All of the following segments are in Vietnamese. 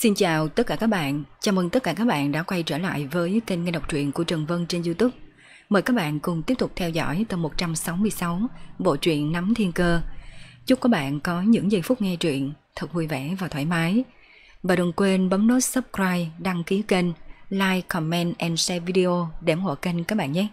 Xin chào tất cả các bạn, chào mừng tất cả các bạn đã quay trở lại với kênh nghe đọc truyện của Trần Vân trên Youtube. Mời các bạn cùng tiếp tục theo dõi tập 166 bộ truyện Nắm Thiên Cơ. Chúc các bạn có những giây phút nghe truyện thật vui vẻ và thoải mái. Và đừng quên bấm nút subscribe, đăng ký kênh, like, comment and share video để ủng hộ kênh các bạn nhé.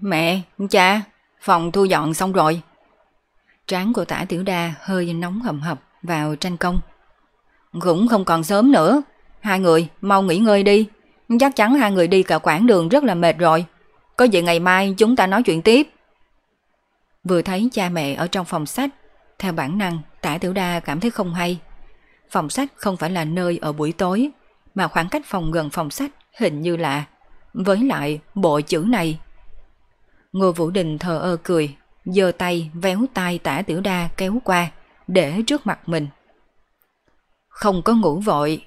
Mẹ, cha, phòng thu dọn xong rồi. Trán của tả tiểu đa hơi nóng hầm hập vào tranh công. Cũng không còn sớm nữa. Hai người mau nghỉ ngơi đi. Chắc chắn hai người đi cả quãng đường rất là mệt rồi. Có gì ngày mai chúng ta nói chuyện tiếp. Vừa thấy cha mẹ ở trong phòng sách, theo bản năng tả tiểu đa cảm thấy không hay. Phòng sách không phải là nơi ở buổi tối, mà khoảng cách phòng gần phòng sách hình như là... Với lại bộ chữ này Ngô Vũ Đình thờ ơ cười, giơ tay véo tay tả tiểu đa kéo qua, để trước mặt mình. Không có ngủ vội,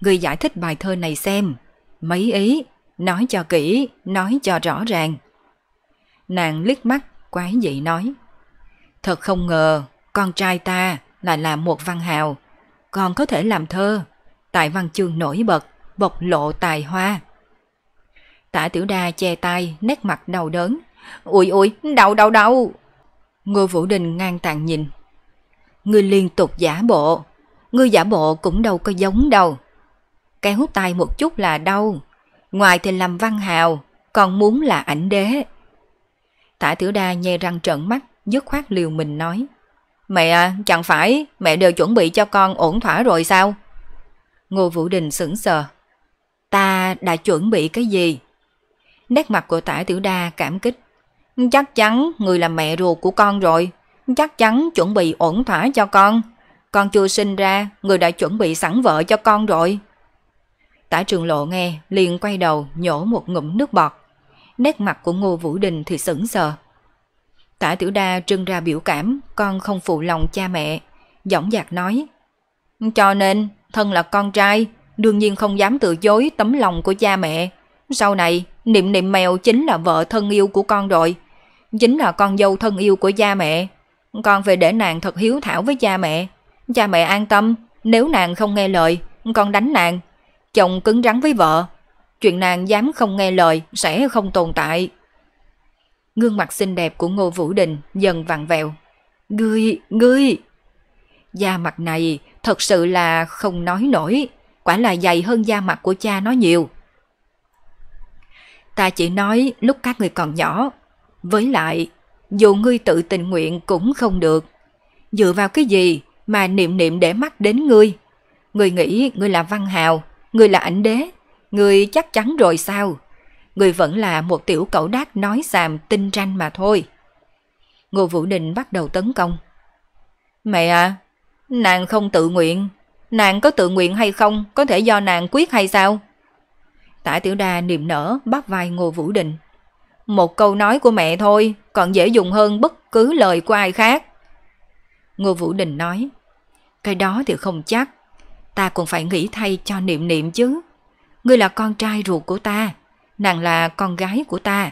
người giải thích bài thơ này xem, mấy ý, nói cho kỹ, nói cho rõ ràng. Nàng liếc mắt, quái dị nói. Thật không ngờ, con trai ta lại là một văn hào, còn có thể làm thơ, tại văn chương nổi bật, bộc lộ tài hoa. Tả tiểu đa che tay, nét mặt đau đớn, Ôi ôi, đau đau đau. Ngô Vũ Đình ngang tàng nhìn. Ngươi liên tục giả bộ. Ngươi giả bộ cũng đâu có giống đâu. Cái hút tay một chút là đau. Ngoài thì làm văn hào, còn muốn là ảnh đế. Tả tiểu đa nhè răng trợn mắt, dứt khoát liều mình nói. Mẹ à, chẳng phải mẹ đều chuẩn bị cho con ổn thỏa rồi sao? Ngô Vũ Đình sững sờ. Ta đã chuẩn bị cái gì? Nét mặt của tả tiểu đa cảm kích. Chắc chắn người là mẹ ruột của con rồi, chắc chắn chuẩn bị ổn thỏa cho con. Con chưa sinh ra, người đã chuẩn bị sẵn vợ cho con rồi. Tả trường lộ nghe, liền quay đầu, nhổ một ngụm nước bọt. Nét mặt của Ngô Vũ Đình thì sững sờ. Tả tiểu đa trưng ra biểu cảm, con không phụ lòng cha mẹ. Giọng dạc nói, cho nên, thân là con trai, đương nhiên không dám từ chối tấm lòng của cha mẹ. Sau này, Niệm niệm mèo chính là vợ thân yêu của con rồi. Chính là con dâu thân yêu của cha mẹ. Con về để nàng thật hiếu thảo với cha mẹ. Cha mẹ an tâm, nếu nàng không nghe lời, con đánh nàng. Chồng cứng rắn với vợ. Chuyện nàng dám không nghe lời sẽ không tồn tại. Gương mặt xinh đẹp của Ngô Vũ Đình dần vặn vẹo. Ngươi, ngươi! Da mặt này thật sự là không nói nổi. Quả là dày hơn da mặt của cha nó nhiều. Ta chỉ nói lúc các người còn nhỏ. Với lại, dù ngươi tự tình nguyện cũng không được. Dựa vào cái gì mà niệm niệm để mắt đến ngươi? Ngươi nghĩ ngươi là văn hào, ngươi là ảnh đế, ngươi chắc chắn rồi sao? Ngươi vẫn là một tiểu cẩu đát nói xàm tinh ranh mà thôi. Ngô Vũ Đình bắt đầu tấn công. Mẹ à, nàng không tự nguyện. Nàng có tự nguyện hay không có thể do nàng quyết hay sao? Tả tiểu đà niềm nở bắt vai Ngô Vũ Đình. Một câu nói của mẹ thôi, còn dễ dùng hơn bất cứ lời của ai khác. Ngô Vũ Đình nói, cái đó thì không chắc, ta cũng phải nghĩ thay cho niệm niệm chứ. Ngươi là con trai ruột của ta, nàng là con gái của ta.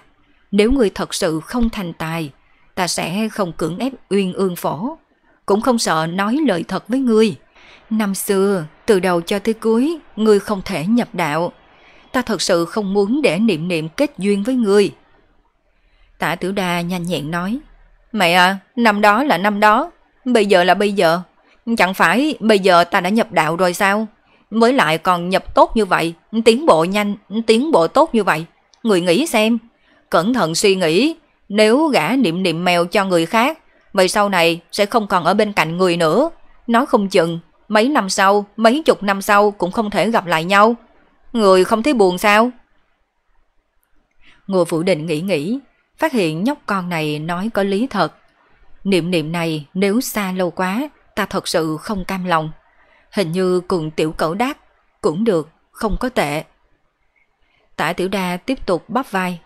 Nếu ngươi thật sự không thành tài, ta sẽ không cưỡng ép uyên ương phổ, cũng không sợ nói lời thật với ngươi. Năm xưa, từ đầu cho tới cuối, ngươi không thể nhập đạo, ta thật sự không muốn để niệm niệm kết duyên với người. Tả Tiểu Đa nhanh nhẹn nói, mẹ à, năm đó là năm đó, bây giờ là bây giờ, chẳng phải bây giờ ta đã nhập đạo rồi sao? Với lại còn nhập tốt như vậy, tiến bộ nhanh, tiến bộ tốt như vậy. Người nghĩ xem, cẩn thận suy nghĩ, nếu gã niệm niệm mèo cho người khác, vậy sau này sẽ không còn ở bên cạnh người nữa. Nói không chừng, mấy năm sau, mấy chục năm sau cũng không thể gặp lại nhau. Người không thấy buồn sao? Ngô Phủ Định nghĩ nghĩ, phát hiện nhóc con này nói có lý thật. Niệm niệm này nếu xa lâu quá, ta thật sự không cam lòng. Hình như cùng tiểu cẩu đáp, cũng được, không có tệ. Tả tiểu đa tiếp tục bắp vai.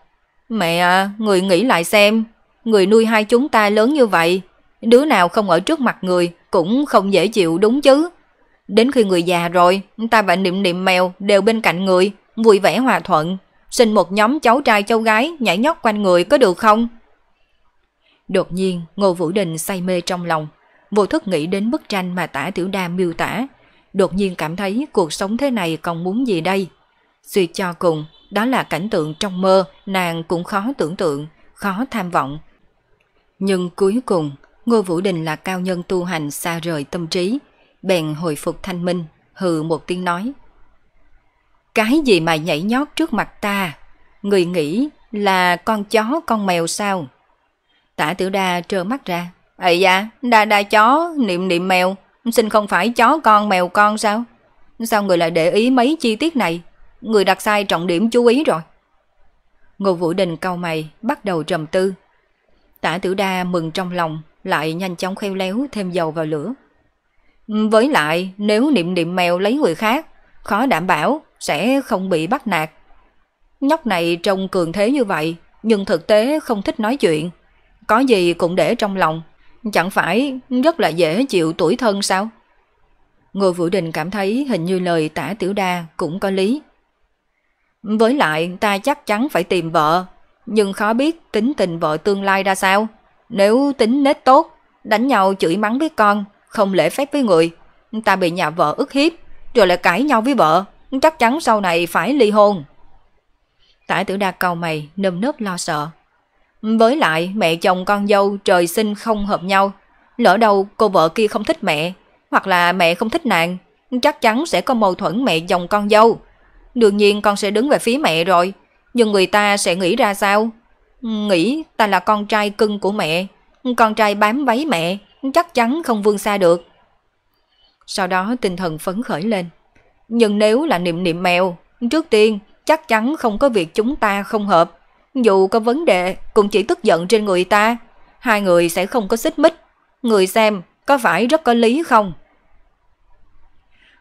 Mẹ người nghĩ lại xem, người nuôi hai chúng ta lớn như vậy, đứa nào không ở trước mặt người cũng không dễ chịu đúng chứ. Đến khi người già rồi, ta và niệm niệm mèo đều bên cạnh người, vui vẻ hòa thuận. Sinh một nhóm cháu trai cháu gái nhảy nhót quanh người có được không? Đột nhiên, Ngô Vũ Đình say mê trong lòng. Vô thức nghĩ đến bức tranh mà tả tiểu đa miêu tả. Đột nhiên cảm thấy cuộc sống thế này còn muốn gì đây? Suy cho cùng, đó là cảnh tượng trong mơ nàng cũng khó tưởng tượng, khó tham vọng. Nhưng cuối cùng, Ngô Vũ Đình là cao nhân tu hành xa rời tâm trí, bèn hồi phục thanh minh, hừ một tiếng nói. Cái gì mà nhảy nhót trước mặt ta? Người nghĩ là con chó con mèo sao? Tả tiểu đa trơ mắt ra. Ây da, đa đa chó, niệm niệm mèo, xin không phải chó con mèo con sao? Sao người lại để ý mấy chi tiết này? Người đặt sai trọng điểm chú ý rồi. Ngô Vũ Đình cau mày, bắt đầu trầm tư. Tả tử đa mừng trong lòng, lại nhanh chóng kheo léo thêm dầu vào lửa. Ừ, với lại, nếu niệm niệm mèo lấy người khác, khó đảm bảo sẽ không bị bắt nạt. Nhóc này trông cường thế như vậy, nhưng thực tế không thích nói chuyện. Có gì cũng để trong lòng, chẳng phải rất là dễ chịu tuổi thân sao? Ngô Vũ Đình cảm thấy hình như lời tả tiểu đa cũng có lý. Với lại ta chắc chắn phải tìm vợ, nhưng khó biết tính tình vợ tương lai ra sao. Nếu tính nết tốt, đánh nhau chửi mắng với con không lễ phép với người. Ta bị nhà vợ ức hiếp, rồi lại cãi nhau với vợ, chắc chắn sau này phải ly hôn. Tả tử Đa cầu mày, nâm nớp lo sợ. Với lại, mẹ chồng con dâu trời sinh không hợp nhau. Lỡ đâu cô vợ kia không thích mẹ, hoặc là mẹ không thích nàng, chắc chắn sẽ có mâu thuẫn mẹ chồng con dâu. Đương nhiên con sẽ đứng về phía mẹ rồi, nhưng người ta sẽ nghĩ ra sao? Nghĩ ta là con trai cưng của mẹ, con trai bám váy mẹ, chắc chắn không vươn xa được. Sau đó tinh thần phấn khởi lên. Nhưng nếu là niệm niệm mèo, trước tiên chắc chắn không có việc chúng ta không hợp. Dù có vấn đề cũng chỉ tức giận trên người ta, hai người sẽ không có xích mích. Người xem có phải rất có lý không?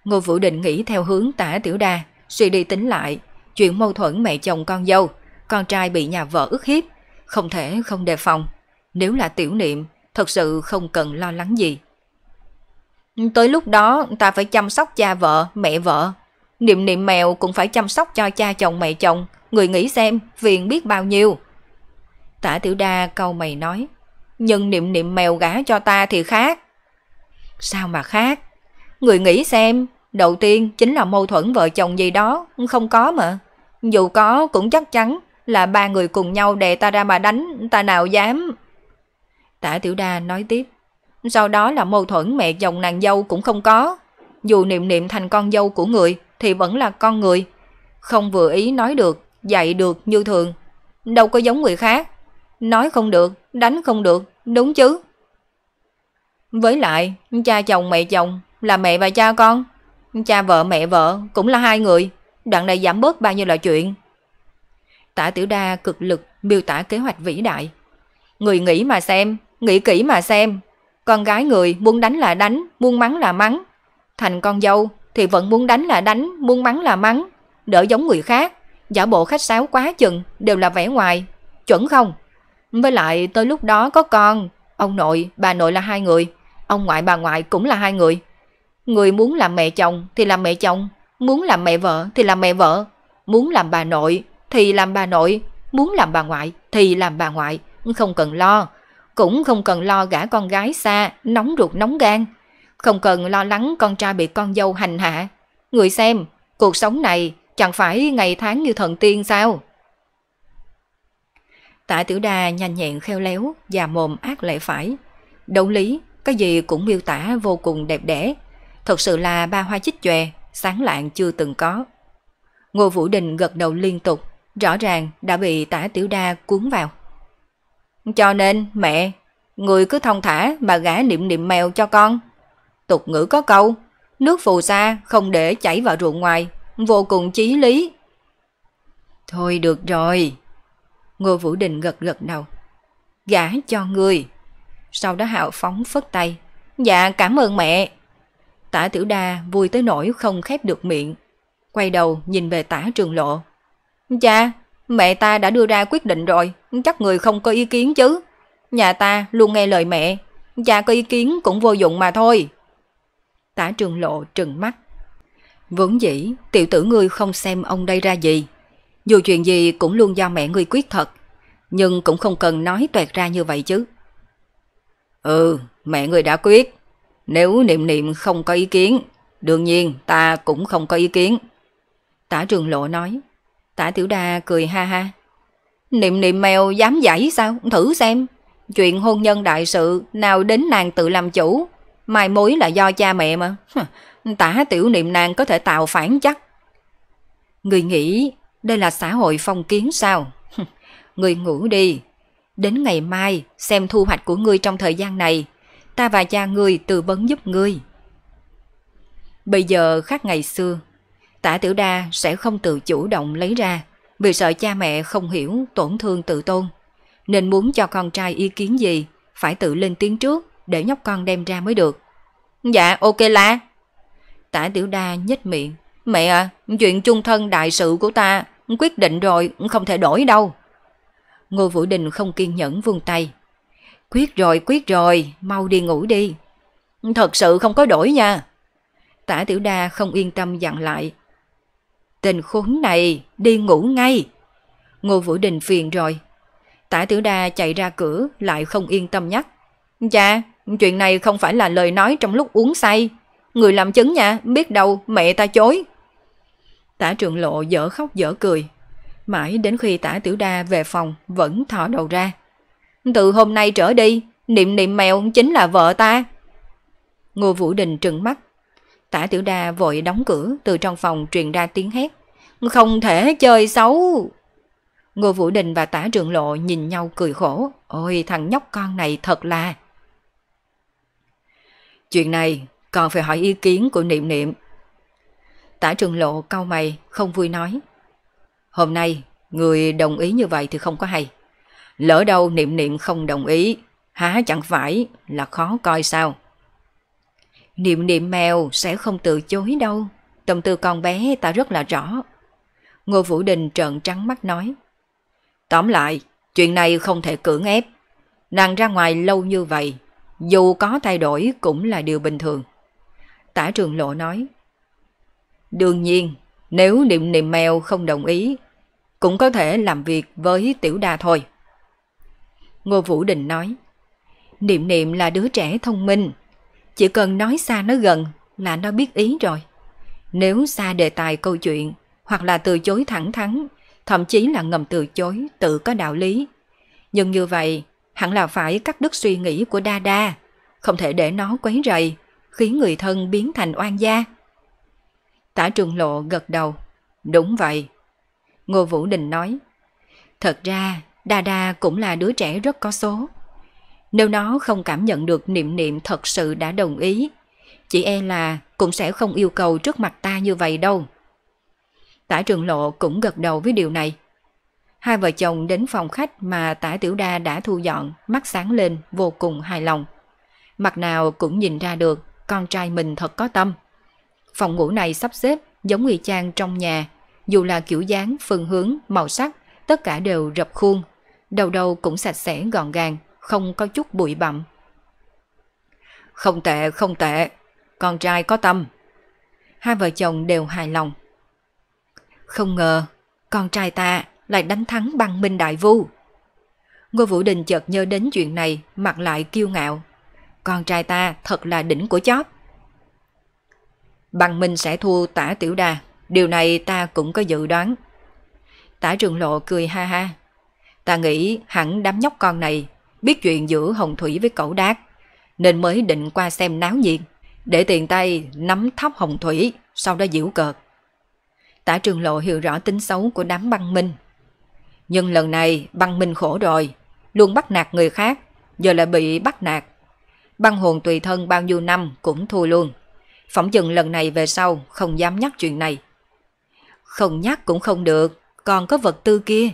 Ngô Vũ Định nghĩ theo hướng tả tiểu đa, suy đi tính lại, chuyện mâu thuẫn mẹ chồng con dâu, con trai bị nhà vợ ức hiếp, không thể không đề phòng. Nếu là tiểu niệm, thật sự không cần lo lắng gì. Tới lúc đó ta phải chăm sóc cha vợ, mẹ vợ. Niệm niệm mèo cũng phải chăm sóc cho cha chồng mẹ chồng. Người nghĩ xem, viện biết bao nhiêu. Tả tiểu đa câu mày nói. Nhưng niệm niệm mèo gả cho ta thì khác. Sao mà khác? Người nghĩ xem, đầu tiên chính là mâu thuẫn vợ chồng gì đó, không có mà. Dù có cũng chắc chắn là ba người cùng nhau đè ta ra mà đánh, ta nào dám. Tả Tiểu Đa nói tiếp. Sau đó là mâu thuẫn mẹ chồng nàng dâu cũng không có. Dù niệm niệm thành con dâu của người thì vẫn là con người. Không vừa ý nói được, dạy được như thường. Đâu có giống người khác. Nói không được, đánh không được, đúng chứ. Với lại, cha chồng mẹ chồng là mẹ và cha con. Cha vợ mẹ vợ cũng là hai người. Đoạn này giảm bớt bao nhiêu loại chuyện. Tả Tiểu Đa cực lực miêu tả kế hoạch vĩ đại. Người nghĩ mà xem, Nghĩ kỹ mà xem, con gái người muốn đánh là đánh, muốn mắng là mắng. Thành con dâu thì vẫn muốn đánh là đánh, muốn mắng là mắng, đỡ giống người khác, giả bộ khách sáo quá chừng đều là vẻ ngoài, chuẩn không? Với lại tới lúc đó có con, ông nội, bà nội là hai người, ông ngoại bà ngoại cũng là hai người. Người muốn làm mẹ chồng thì làm mẹ chồng, muốn làm mẹ vợ thì làm mẹ vợ, muốn làm bà nội thì làm bà nội, muốn làm bà ngoại thì làm bà ngoại, không cần lo, cũng không cần lo gả con gái xa, nóng ruột nóng gan. Không cần lo lắng con trai bị con dâu hành hạ. Người xem, cuộc sống này chẳng phải ngày tháng như thần tiên sao? Tạ Tiểu đà nhanh nhẹn khéo léo, già mồm ác lệ phải. Đấu lý, cái gì cũng miêu tả vô cùng đẹp đẽ. Thật sự là ba hoa chích chòe, sáng lạng chưa từng có. Ngô Vũ Đình gật đầu liên tục, rõ ràng đã bị Tả Tiểu Đa cuốn vào. Cho nên, mẹ, người cứ thông thả mà gã niệm niệm mèo cho con. Tục ngữ có câu, nước phù sa không để chảy vào ruộng ngoài, vô cùng chí lý. Thôi được rồi. Ngô Vũ Đình gật gật đầu. Gã cho người. Sau đó Hạo phóng phất tay. Dạ cảm ơn mẹ. Tả Tiểu Đa vui tới nỗi không khép được miệng. Quay đầu nhìn về tả trường lộ. Cha, dạ, Mẹ ta đã đưa ra quyết định rồi, chắc người không có ý kiến chứ. Nhà ta luôn nghe lời mẹ, cha có ý kiến cũng vô dụng mà thôi. Tả trường lộ trừng mắt. Vốn dĩ, tiểu tử ngươi không xem ông đây ra gì. Dù chuyện gì cũng luôn do mẹ ngươi quyết thật, nhưng cũng không cần nói toẹt ra như vậy chứ. Ừ, mẹ ngươi đã quyết. Nếu niệm niệm không có ý kiến, đương nhiên ta cũng không có ý kiến. Tả trường lộ nói. Tả Tiểu Đa cười ha ha. Niệm niệm mèo dám giải sao? Thử xem. Chuyện hôn nhân đại sự nào đến nàng tự làm chủ. Mai mối là do cha mẹ mà. Tả Tiểu Niệm nàng có thể tạo phản chắc. Người nghĩ đây là xã hội phong kiến sao? Người ngủ đi. Đến ngày mai xem thu hoạch của ngươi trong thời gian này. Ta và cha ngươi tư vấn giúp ngươi. Bây giờ khác ngày xưa, Tả Tiểu Đa sẽ không tự chủ động lấy ra vì sợ cha mẹ không hiểu tổn thương tự tôn. Nên muốn cho con trai ý kiến gì phải tự lên tiếng trước để nhóc con đem ra mới được. Dạ ok la. Tả Tiểu Đa nhếch miệng. Mẹ à, chuyện chung thân đại sự của ta quyết định rồi không thể đổi đâu. Ngô Vũ Đình không kiên nhẫn vươn tay. Quyết rồi, quyết rồi, mau đi ngủ đi. Thật sự không có đổi nha. Tả Tiểu Đa không yên tâm dặn lại, Tên khốn này, đi ngủ ngay. Ngô Vũ Đình phiền rồi. Tả Tiểu Đa chạy ra cửa lại không yên tâm nhắc. Dạ, chuyện này không phải là lời nói trong lúc uống say. Người làm chứng nha, biết đâu mẹ ta chối. Tả Trường Lộ dở khóc dở cười. Mãi đến khi tả Tiểu Đa về phòng vẫn thò đầu ra. Từ hôm nay trở đi, niệm niệm mèo chính là vợ ta. Ngô Vũ Đình trừng mắt Tả tiểu đa vội đóng cửa từ trong phòng truyền ra tiếng hét. Không thể chơi xấu. Ngô Vũ Đình và tả Trường lộ nhìn nhau cười khổ. Ôi thằng nhóc con này thật là... Chuyện này còn phải hỏi ý kiến của niệm niệm. Tả trường lộ cau mày, không vui nói. Hôm nay, người đồng ý như vậy thì không có hay. Lỡ đâu niệm niệm không đồng ý, há chẳng phải là khó coi sao. Niệm niệm mèo sẽ không từ chối đâu. Tâm tư con bé ta rất là rõ. Ngô Vũ Đình trợn trắng mắt nói. Tóm lại, chuyện này không thể cưỡng ép. Nàng ra ngoài lâu như vậy, dù có thay đổi cũng là điều bình thường. Tả trường lộ nói. Đương nhiên, nếu niệm niệm mèo không đồng ý, cũng có thể làm việc với tiểu đa thôi. Ngô Vũ Đình nói. Niệm niệm là đứa trẻ thông minh, chỉ cần nói xa nó gần là nó biết ý rồi. Nếu xa đề tài câu chuyện hoặc là từ chối thẳng thắn, thậm chí là ngầm từ chối tự có đạo lý. Nhưng như vậy, hẳn là phải cắt đứt suy nghĩ của Đa Đa, không thể để nó quấy rầy, khiến người thân biến thành oan gia. Tả trường lộ gật đầu. Đúng vậy. Ngô Vũ Đình nói. Thật ra, Đa Đa cũng là đứa trẻ rất có số. Nếu nó không cảm nhận được niệm niệm thật sự đã đồng ý, chị e là cũng sẽ không yêu cầu trước mặt ta như vậy đâu. Tả trường lộ cũng gật đầu với điều này. Hai vợ chồng đến phòng khách mà tả tiểu đa đã thu dọn, mắt sáng lên vô cùng hài lòng. Mặt nào cũng nhìn ra được con trai mình thật có tâm. Phòng ngủ này sắp xếp giống y chang trong nhà, dù là kiểu dáng, phương hướng, màu sắc, tất cả đều rập khuôn. Đầu đầu cũng sạch sẽ gọn gàng, không có chút bụi bặm. Không tệ, không tệ, con trai có tâm. Hai vợ chồng đều hài lòng. Không ngờ, con trai ta lại đánh thắng bằng Minh Đại Vu. Ngô Vũ Đình chợt nhớ đến chuyện này, mặt lại kiêu ngạo. Con trai ta thật là đỉnh của chóp. Bằng Minh sẽ thua tả tiểu đà, điều này ta cũng có dự đoán. Tả trường lộ cười ha ha. Ta nghĩ hẳn đám nhóc con này biết chuyện giữa Hồng Thủy với cậu Đát, nên mới định qua xem náo nhiệt, để tiền tay nắm thóc Hồng Thủy, sau đó giễu cợt. Tả Trường Lộ hiểu rõ tính xấu của đám băng minh. Nhưng lần này băng minh khổ rồi, luôn bắt nạt người khác, giờ lại bị bắt nạt. Băng hồn tùy thân bao nhiêu năm cũng thua luôn. Phỏng chừng lần này về sau không dám nhắc chuyện này. Không nhắc cũng không được, còn có vật tư kia.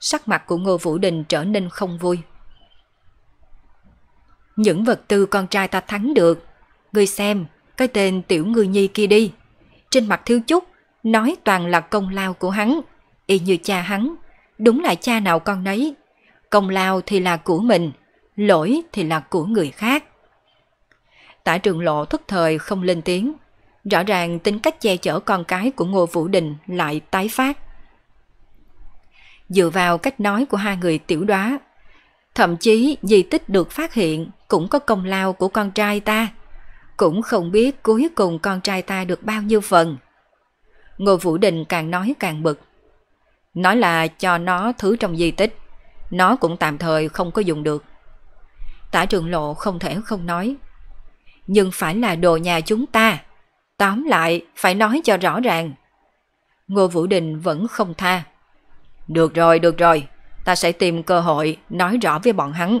Sắc mặt của Ngô Vũ Đình trở nên không vui. Những vật tư con trai ta thắng được. Ngươi xem, cái tên tiểu ngư nhi kia đi. Trên mặt thiếu chút, nói toàn là công lao của hắn. Y như cha hắn, đúng là cha nào con nấy. Công lao thì là của mình, lỗi thì là của người khác. Tả trường lộ thất thời không lên tiếng. Rõ ràng tính cách che chở con cái của Ngô Vũ Đình lại tái phát. Dựa vào cách nói của hai người tiểu đoá, Thậm chí di tích được phát hiện cũng có công lao của con trai ta. Cũng không biết cuối cùng con trai ta được bao nhiêu phần. Ngô Vũ Đình càng nói càng bực. Nói là cho nó thứ trong di tích, nó cũng tạm thời không có dùng được. Tả trường lộ không thể không nói. Nhưng phải là đồ nhà chúng ta. Tóm lại, phải nói cho rõ ràng. Ngô Vũ Đình vẫn không tha. Được rồi, được rồi, ta sẽ tìm cơ hội nói rõ với bọn hắn.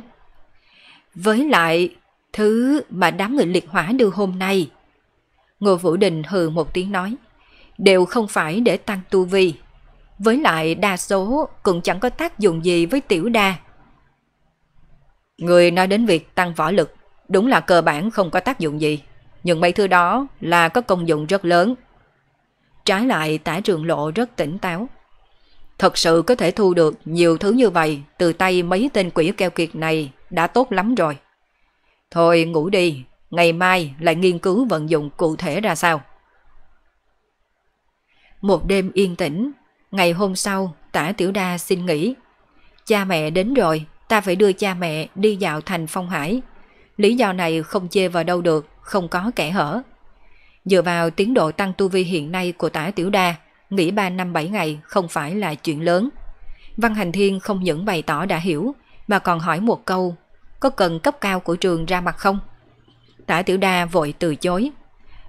Với lại, thứ mà đám người liệt hỏa đưa hôm nay, Ngô Vũ Đình hừ một tiếng nói, đều không phải để tăng tu vi. Với lại đa số cũng chẳng có tác dụng gì với tiểu đa. Người nói đến việc tăng võ lực, đúng là cơ bản không có tác dụng gì, nhưng mấy thứ đó là có công dụng rất lớn. Trái lại tả trường lộ rất tỉnh táo, Thật sự có thể thu được nhiều thứ như vậy từ tay mấy tên quỷ keo kiệt này đã tốt lắm rồi. Thôi ngủ đi, ngày mai lại nghiên cứu vận dụng cụ thể ra sao. Một đêm yên tĩnh, ngày hôm sau tả tiểu đa xin nghỉ. Cha mẹ đến rồi, ta phải đưa cha mẹ đi dạo thành phong hải. Lý do này không chê vào đâu được, không có kẻ hở. Dựa vào tiến độ tăng tu vi hiện nay của tả tiểu đa, nghỉ 3 năm 7 ngày không phải là chuyện lớn. Văn Hành Thiên không những bày tỏ đã hiểu, mà còn hỏi một câu, có cần cấp cao của trường ra mặt không? Tả Tiểu Đa vội từ chối.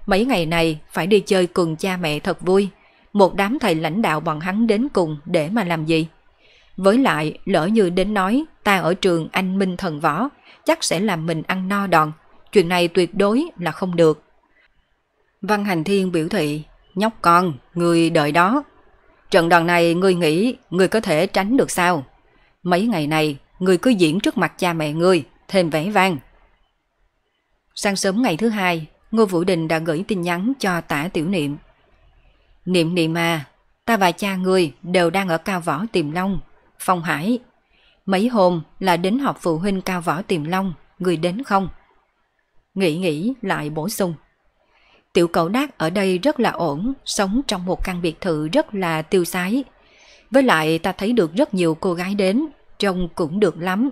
Mấy ngày này phải đi chơi cùng cha mẹ thật vui, một đám thầy lãnh đạo bọn hắn đến cùng để mà làm gì? Với lại, lỡ như đến nói ta ở trường anh Minh Thần Võ, chắc sẽ làm mình ăn no đòn. Chuyện này tuyệt đối là không được. Văn Hành Thiên biểu thị Nhóc con, người đợi đó. Trận đòn này ngươi nghĩ ngươi có thể tránh được sao? Mấy ngày này, ngươi cứ diễn trước mặt cha mẹ ngươi, thêm vẻ vang. Sáng sớm ngày thứ hai, Ngô Vũ Đình đã gửi tin nhắn cho tả tiểu niệm. Niệm niệm mà ta và cha ngươi đều đang ở Cao Võ Tiềm Long, Phong Hải. Mấy hôm là đến họp phụ huynh Cao Võ Tiềm Long, người đến không? Nghĩ nghĩ lại bổ sung. Tiểu cậu nát ở đây rất là ổn, sống trong một căn biệt thự rất là tiêu sái. Với lại ta thấy được rất nhiều cô gái đến, trông cũng được lắm.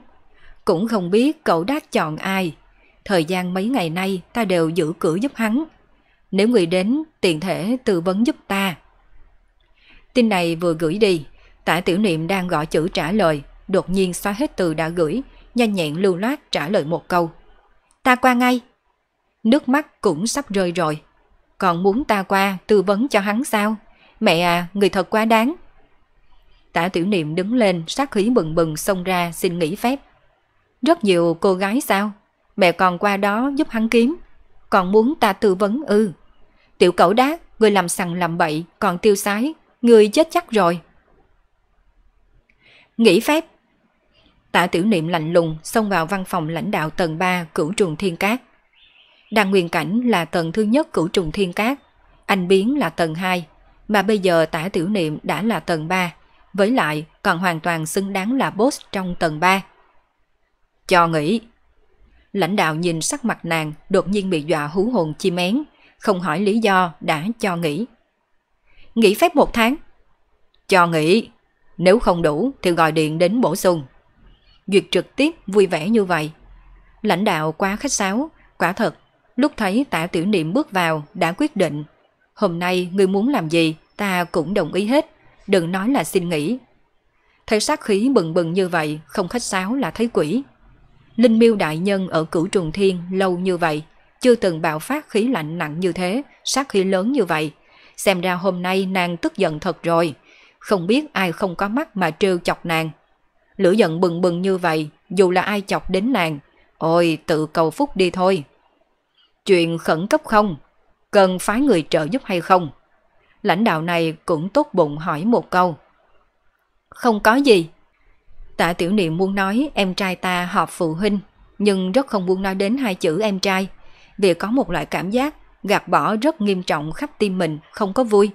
Cũng không biết cậu đát chọn ai. Thời gian mấy ngày nay ta đều giữ cửa giúp hắn. Nếu người đến, tiện thể tư vấn giúp ta. Tin này vừa gửi đi, tả tiểu niệm đang gõ chữ trả lời, đột nhiên xóa hết từ đã gửi, nhanh nhẹn lưu loát trả lời một câu. Ta qua ngay. Nước mắt cũng sắp rơi rồi còn muốn ta qua tư vấn cho hắn sao? Mẹ à, người thật quá đáng. Tả tiểu niệm đứng lên, sát khí bừng bừng xông ra xin nghỉ phép. Rất nhiều cô gái sao? Mẹ còn qua đó giúp hắn kiếm. Còn muốn ta tư vấn ư. Tiểu cẩu đá, người làm sằng làm bậy, còn tiêu sái, người chết chắc rồi. Nghỉ phép. Tả tiểu niệm lạnh lùng xông vào văn phòng lãnh đạo tầng 3 cửu trùng thiên cát. Đan Nguyên Cảnh là tầng thứ nhất cửu trùng thiên cát, anh biến là tầng 2, mà bây giờ tả tiểu niệm đã là tầng 3, với lại còn hoàn toàn xứng đáng là boss trong tầng 3. Cho nghĩ. Lãnh đạo nhìn sắc mặt nàng đột nhiên bị dọa hú hồn chi mén, không hỏi lý do đã cho nghỉ. Nghỉ phép một tháng. Cho nghỉ. Nếu không đủ thì gọi điện đến bổ sung. Duyệt trực tiếp vui vẻ như vậy. Lãnh đạo quá khách sáo, quả thật Lúc thấy tả tiểu niệm bước vào đã quyết định. Hôm nay ngươi muốn làm gì ta cũng đồng ý hết. Đừng nói là xin nghỉ. Thấy sát khí bừng bừng như vậy không khách sáo là thấy quỷ. Linh miêu đại nhân ở cửu trùng thiên lâu như vậy. Chưa từng bạo phát khí lạnh nặng như thế, sát khí lớn như vậy. Xem ra hôm nay nàng tức giận thật rồi. Không biết ai không có mắt mà trêu chọc nàng. Lửa giận bừng bừng như vậy, dù là ai chọc đến nàng. Ôi, tự cầu phúc đi thôi. Chuyện khẩn cấp không? Cần phái người trợ giúp hay không? Lãnh đạo này cũng tốt bụng hỏi một câu. Không có gì. Tạ tiểu niệm muốn nói em trai ta họp phụ huynh, nhưng rất không muốn nói đến hai chữ em trai, vì có một loại cảm giác gạt bỏ rất nghiêm trọng khắp tim mình, không có vui.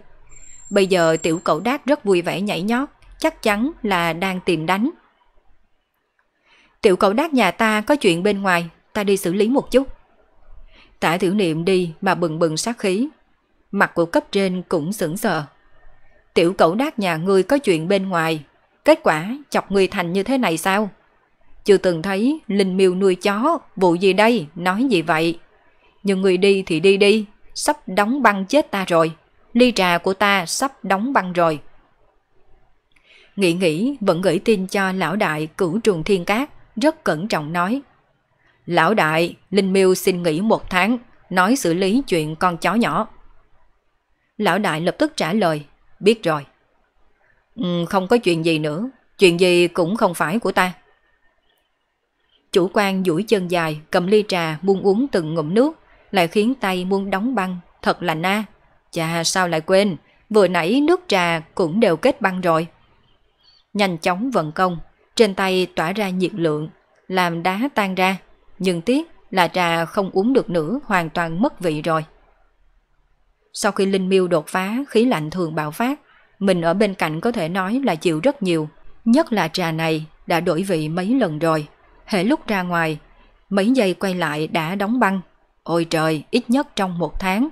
Bây giờ tiểu cậu đác rất vui vẻ nhảy nhót, chắc chắn là đang tìm đánh. Tiểu cậu đác nhà ta có chuyện bên ngoài, ta đi xử lý một chút. Tả tiểu niệm đi mà bừng bừng sát khí. Mặt của cấp trên cũng sững sờ. Tiểu cẩu đát nhà ngươi có chuyện bên ngoài. Kết quả chọc người thành như thế này sao? Chưa từng thấy linh miêu nuôi chó, vụ gì đây, nói gì vậy? Nhưng người đi thì đi đi, sắp đóng băng chết ta rồi. Ly trà của ta sắp đóng băng rồi. Nghĩ nghĩ vẫn gửi tin cho lão đại cửu trùng thiên cát, rất cẩn trọng nói. Lão đại, Linh Miêu xin nghỉ một tháng, nói xử lý chuyện con chó nhỏ. Lão đại lập tức trả lời, biết rồi. Ừ, không có chuyện gì nữa, chuyện gì cũng không phải của ta. Chủ quan duỗi chân dài, cầm ly trà muốn uống từng ngụm nước, lại khiến tay muốn đóng băng, thật là na. Chà sao lại quên, vừa nãy nước trà cũng đều kết băng rồi. Nhanh chóng vận công, trên tay tỏa ra nhiệt lượng, làm đá tan ra nhưng tiếc là trà không uống được nữa hoàn toàn mất vị rồi. Sau khi Linh Miêu đột phá, khí lạnh thường bạo phát, mình ở bên cạnh có thể nói là chịu rất nhiều, nhất là trà này đã đổi vị mấy lần rồi. Hệ lúc ra ngoài, mấy giây quay lại đã đóng băng. Ôi trời, ít nhất trong một tháng,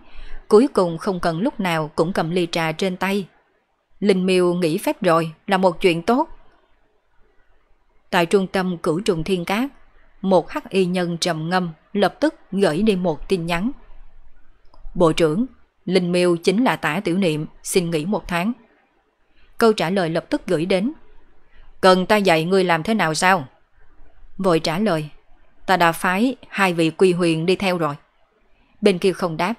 cuối cùng không cần lúc nào cũng cầm ly trà trên tay. Linh Miêu nghỉ phép rồi là một chuyện tốt. Tại trung tâm cửu trùng thiên cát, một hắc y nhân trầm ngâm lập tức gửi đi một tin nhắn. Bộ trưởng, Linh Miêu chính là tả tiểu niệm, xin nghỉ một tháng. Câu trả lời lập tức gửi đến. Cần ta dạy người làm thế nào sao? Vội trả lời, ta đã phái hai vị quy huyền đi theo rồi. Bên kia không đáp.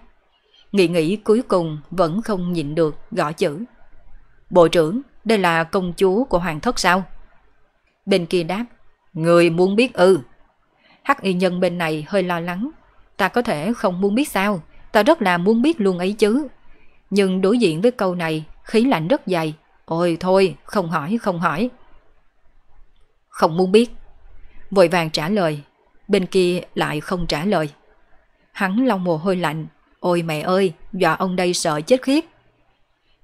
Nghĩ nghĩ cuối cùng vẫn không nhịn được gõ chữ. Bộ trưởng, đây là công chúa của hoàng thất sao? Bên kia đáp, người muốn biết ư. Ừ. Hắc y nhân bên này hơi lo lắng. Ta có thể không muốn biết sao, ta rất là muốn biết luôn ấy chứ. Nhưng đối diện với câu này, khí lạnh rất dày. Ôi thôi, không hỏi, không hỏi. Không muốn biết. Vội vàng trả lời, bên kia lại không trả lời. Hắn long mồ hôi lạnh, ôi mẹ ơi, dọa ông đây sợ chết khiếp.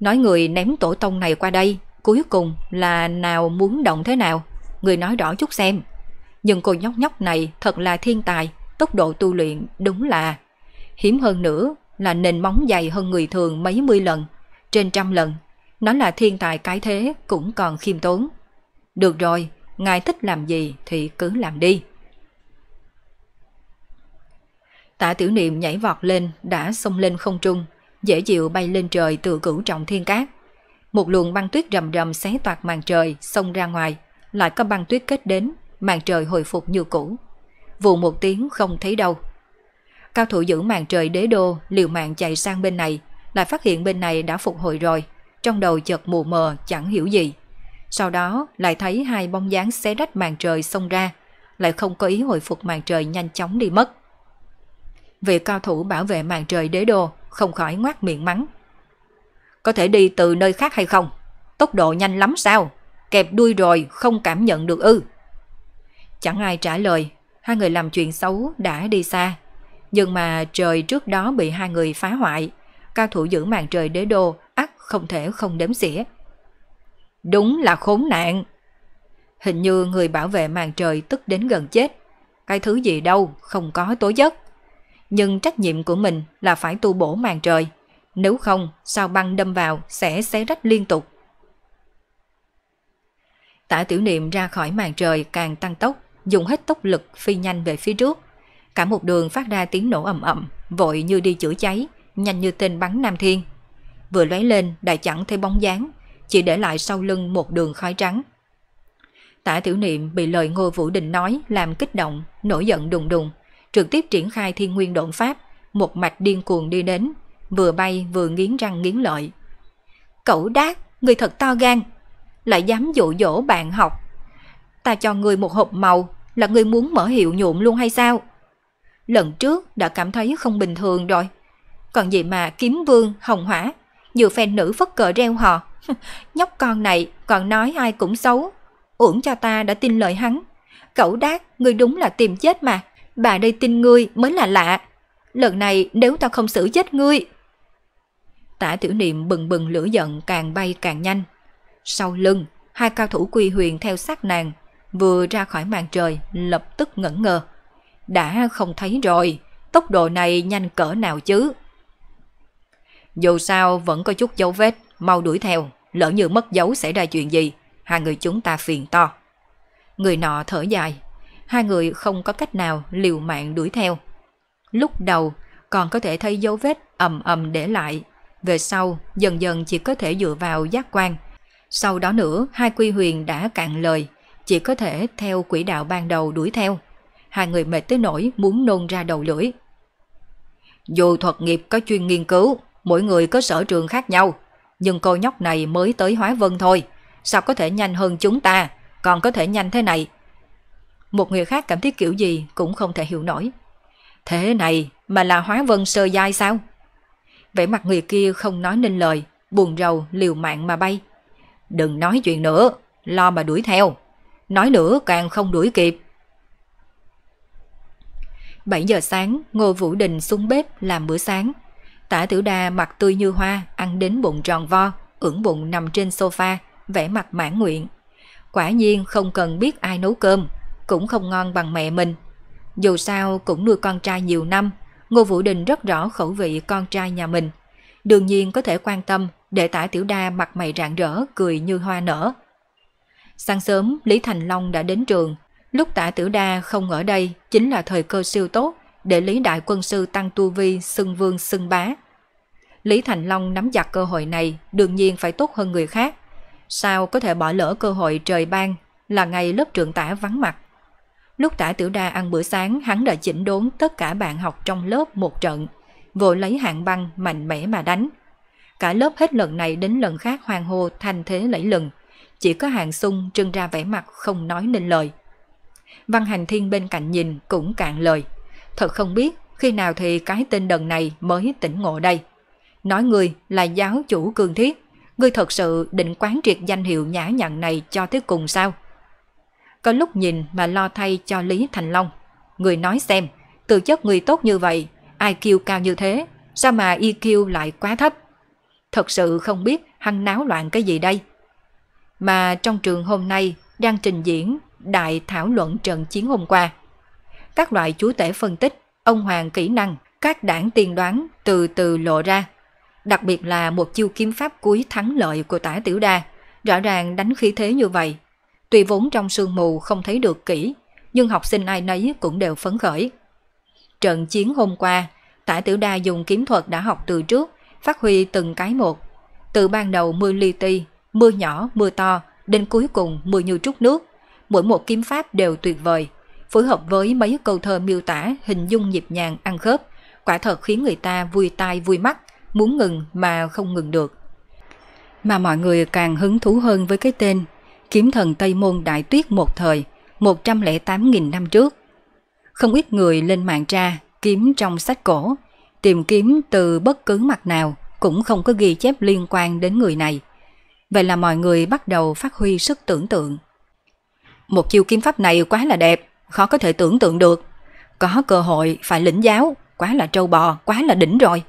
Nói người ném tổ tông này qua đây, cuối cùng là nào muốn động thế nào, người nói rõ chút xem nhưng cô nhóc nhóc này thật là thiên tài, tốc độ tu luyện đúng là hiếm hơn nữa là nền móng dày hơn người thường mấy mươi lần, trên trăm lần. Nó là thiên tài cái thế cũng còn khiêm tốn. Được rồi, ngài thích làm gì thì cứ làm đi. Tạ tiểu niệm nhảy vọt lên đã xông lên không trung, dễ dịu bay lên trời từ cửu trọng thiên cát. Một luồng băng tuyết rầm rầm xé toạc màn trời xông ra ngoài, lại có băng tuyết kết đến màn trời hồi phục như cũ. Vụ một tiếng không thấy đâu. Cao thủ giữ màn trời đế đô liều mạng chạy sang bên này, lại phát hiện bên này đã phục hồi rồi, trong đầu chợt mù mờ chẳng hiểu gì. Sau đó lại thấy hai bóng dáng xé rách màn trời xông ra, lại không có ý hồi phục màn trời nhanh chóng đi mất. Vị cao thủ bảo vệ màn trời đế đô không khỏi ngoác miệng mắng. Có thể đi từ nơi khác hay không? Tốc độ nhanh lắm sao? Kẹp đuôi rồi không cảm nhận được ư? Chẳng ai trả lời, hai người làm chuyện xấu đã đi xa. Nhưng mà trời trước đó bị hai người phá hoại, cao thủ giữ màn trời đế đô ắt không thể không đếm xỉa. Đúng là khốn nạn. Hình như người bảo vệ màn trời tức đến gần chết. Cái thứ gì đâu, không có tối giấc. Nhưng trách nhiệm của mình là phải tu bổ màn trời. Nếu không, sao băng đâm vào sẽ xé rách liên tục. Tả tiểu niệm ra khỏi màn trời càng tăng tốc dùng hết tốc lực phi nhanh về phía trước. Cả một đường phát ra tiếng nổ ầm ầm, vội như đi chữa cháy, nhanh như tên bắn Nam Thiên. Vừa lóe lên, đã chẳng thấy bóng dáng, chỉ để lại sau lưng một đường khói trắng. Tả tiểu niệm bị lời Ngô Vũ Đình nói làm kích động, nổi giận đùng đùng, trực tiếp triển khai thiên nguyên độn pháp, một mạch điên cuồng đi đến, vừa bay vừa nghiến răng nghiến lợi. Cẩu đát, người thật to gan, lại dám dụ dỗ bạn học. Ta cho người một hộp màu, là người muốn mở hiệu nhuộm luôn hay sao? Lần trước đã cảm thấy không bình thường rồi. Còn gì mà kiếm vương, hồng hỏa, nhiều phen nữ phất cờ reo hò. Nhóc con này còn nói ai cũng xấu. Uổng cho ta đã tin lời hắn. Cẩu đát, ngươi đúng là tìm chết mà. Bà đây tin ngươi mới là lạ. Lần này nếu ta không xử chết ngươi. Tả tiểu niệm bừng bừng lửa giận càng bay càng nhanh. Sau lưng, hai cao thủ quy huyền theo sát nàng vừa ra khỏi màn trời lập tức ngẩn ngơ. Đã không thấy rồi, tốc độ này nhanh cỡ nào chứ? Dù sao vẫn có chút dấu vết, mau đuổi theo, lỡ như mất dấu xảy ra chuyện gì, hai người chúng ta phiền to. Người nọ thở dài, hai người không có cách nào liều mạng đuổi theo. Lúc đầu còn có thể thấy dấu vết ầm ầm để lại, về sau dần dần chỉ có thể dựa vào giác quan. Sau đó nữa, hai quy huyền đã cạn lời, chỉ có thể theo quỹ đạo ban đầu đuổi theo. Hai người mệt tới nỗi muốn nôn ra đầu lưỡi. Dù thuật nghiệp có chuyên nghiên cứu, mỗi người có sở trường khác nhau, nhưng cô nhóc này mới tới Hóa Vân thôi, sao có thể nhanh hơn chúng ta, còn có thể nhanh thế này. Một người khác cảm thấy kiểu gì cũng không thể hiểu nổi. Thế này mà là Hóa Vân sơ dai sao? Vẻ mặt người kia không nói nên lời, buồn rầu liều mạng mà bay. Đừng nói chuyện nữa, lo mà đuổi theo nói nữa càng không đuổi kịp. 7 giờ sáng, Ngô Vũ Đình xuống bếp làm bữa sáng. Tả Tiểu Đa mặt tươi như hoa, ăn đến bụng tròn vo, ưỡn bụng nằm trên sofa, vẻ mặt mãn nguyện. Quả nhiên không cần biết ai nấu cơm, cũng không ngon bằng mẹ mình. Dù sao cũng nuôi con trai nhiều năm, Ngô Vũ Đình rất rõ khẩu vị con trai nhà mình. Đương nhiên có thể quan tâm để tả Tiểu Đa mặt mày rạng rỡ, cười như hoa nở, Sáng sớm, Lý Thành Long đã đến trường. Lúc tả tử đa không ở đây chính là thời cơ siêu tốt để Lý Đại Quân Sư tăng tu vi xưng vương xưng bá. Lý Thành Long nắm chặt cơ hội này đương nhiên phải tốt hơn người khác. Sao có thể bỏ lỡ cơ hội trời ban là ngày lớp trưởng tả vắng mặt. Lúc tả tử đa ăn bữa sáng hắn đã chỉnh đốn tất cả bạn học trong lớp một trận, vội lấy hạng băng mạnh mẽ mà đánh. Cả lớp hết lần này đến lần khác hoàng hô thành thế lẫy lừng chỉ có Hàng Sung trưng ra vẻ mặt không nói nên lời. Văn Hành Thiên bên cạnh nhìn cũng cạn lời. Thật không biết khi nào thì cái tên đần này mới tỉnh ngộ đây. Nói người là giáo chủ cương thiết, ngươi thật sự định quán triệt danh hiệu nhã nhặn này cho tới cùng sao? Có lúc nhìn mà lo thay cho Lý Thành Long. Người nói xem, từ chất người tốt như vậy, IQ cao như thế, sao mà EQ lại quá thấp? Thật sự không biết hăng náo loạn cái gì đây? mà trong trường hôm nay đang trình diễn đại thảo luận trận chiến hôm qua. Các loại chú tể phân tích, ông hoàng kỹ năng, các đảng tiên đoán từ từ lộ ra. Đặc biệt là một chiêu kiếm pháp cuối thắng lợi của tả tiểu đa, rõ ràng đánh khí thế như vậy. Tuy vốn trong sương mù không thấy được kỹ, nhưng học sinh ai nấy cũng đều phấn khởi. Trận chiến hôm qua, tả tiểu đa dùng kiếm thuật đã học từ trước, phát huy từng cái một. Từ ban đầu mưa li ti Mưa nhỏ, mưa to, đến cuối cùng mưa như trút nước. Mỗi một kiếm pháp đều tuyệt vời. Phối hợp với mấy câu thơ miêu tả, hình dung nhịp nhàng ăn khớp, quả thật khiến người ta vui tai vui mắt, muốn ngừng mà không ngừng được. Mà mọi người càng hứng thú hơn với cái tên Kiếm thần Tây Môn Đại Tuyết một thời, 108.000 năm trước. Không ít người lên mạng tra, kiếm trong sách cổ, tìm kiếm từ bất cứ mặt nào cũng không có ghi chép liên quan đến người này – Vậy là mọi người bắt đầu phát huy sức tưởng tượng. Một chiêu kiếm pháp này quá là đẹp, khó có thể tưởng tượng được. Có cơ hội phải lĩnh giáo, quá là trâu bò, quá là đỉnh rồi.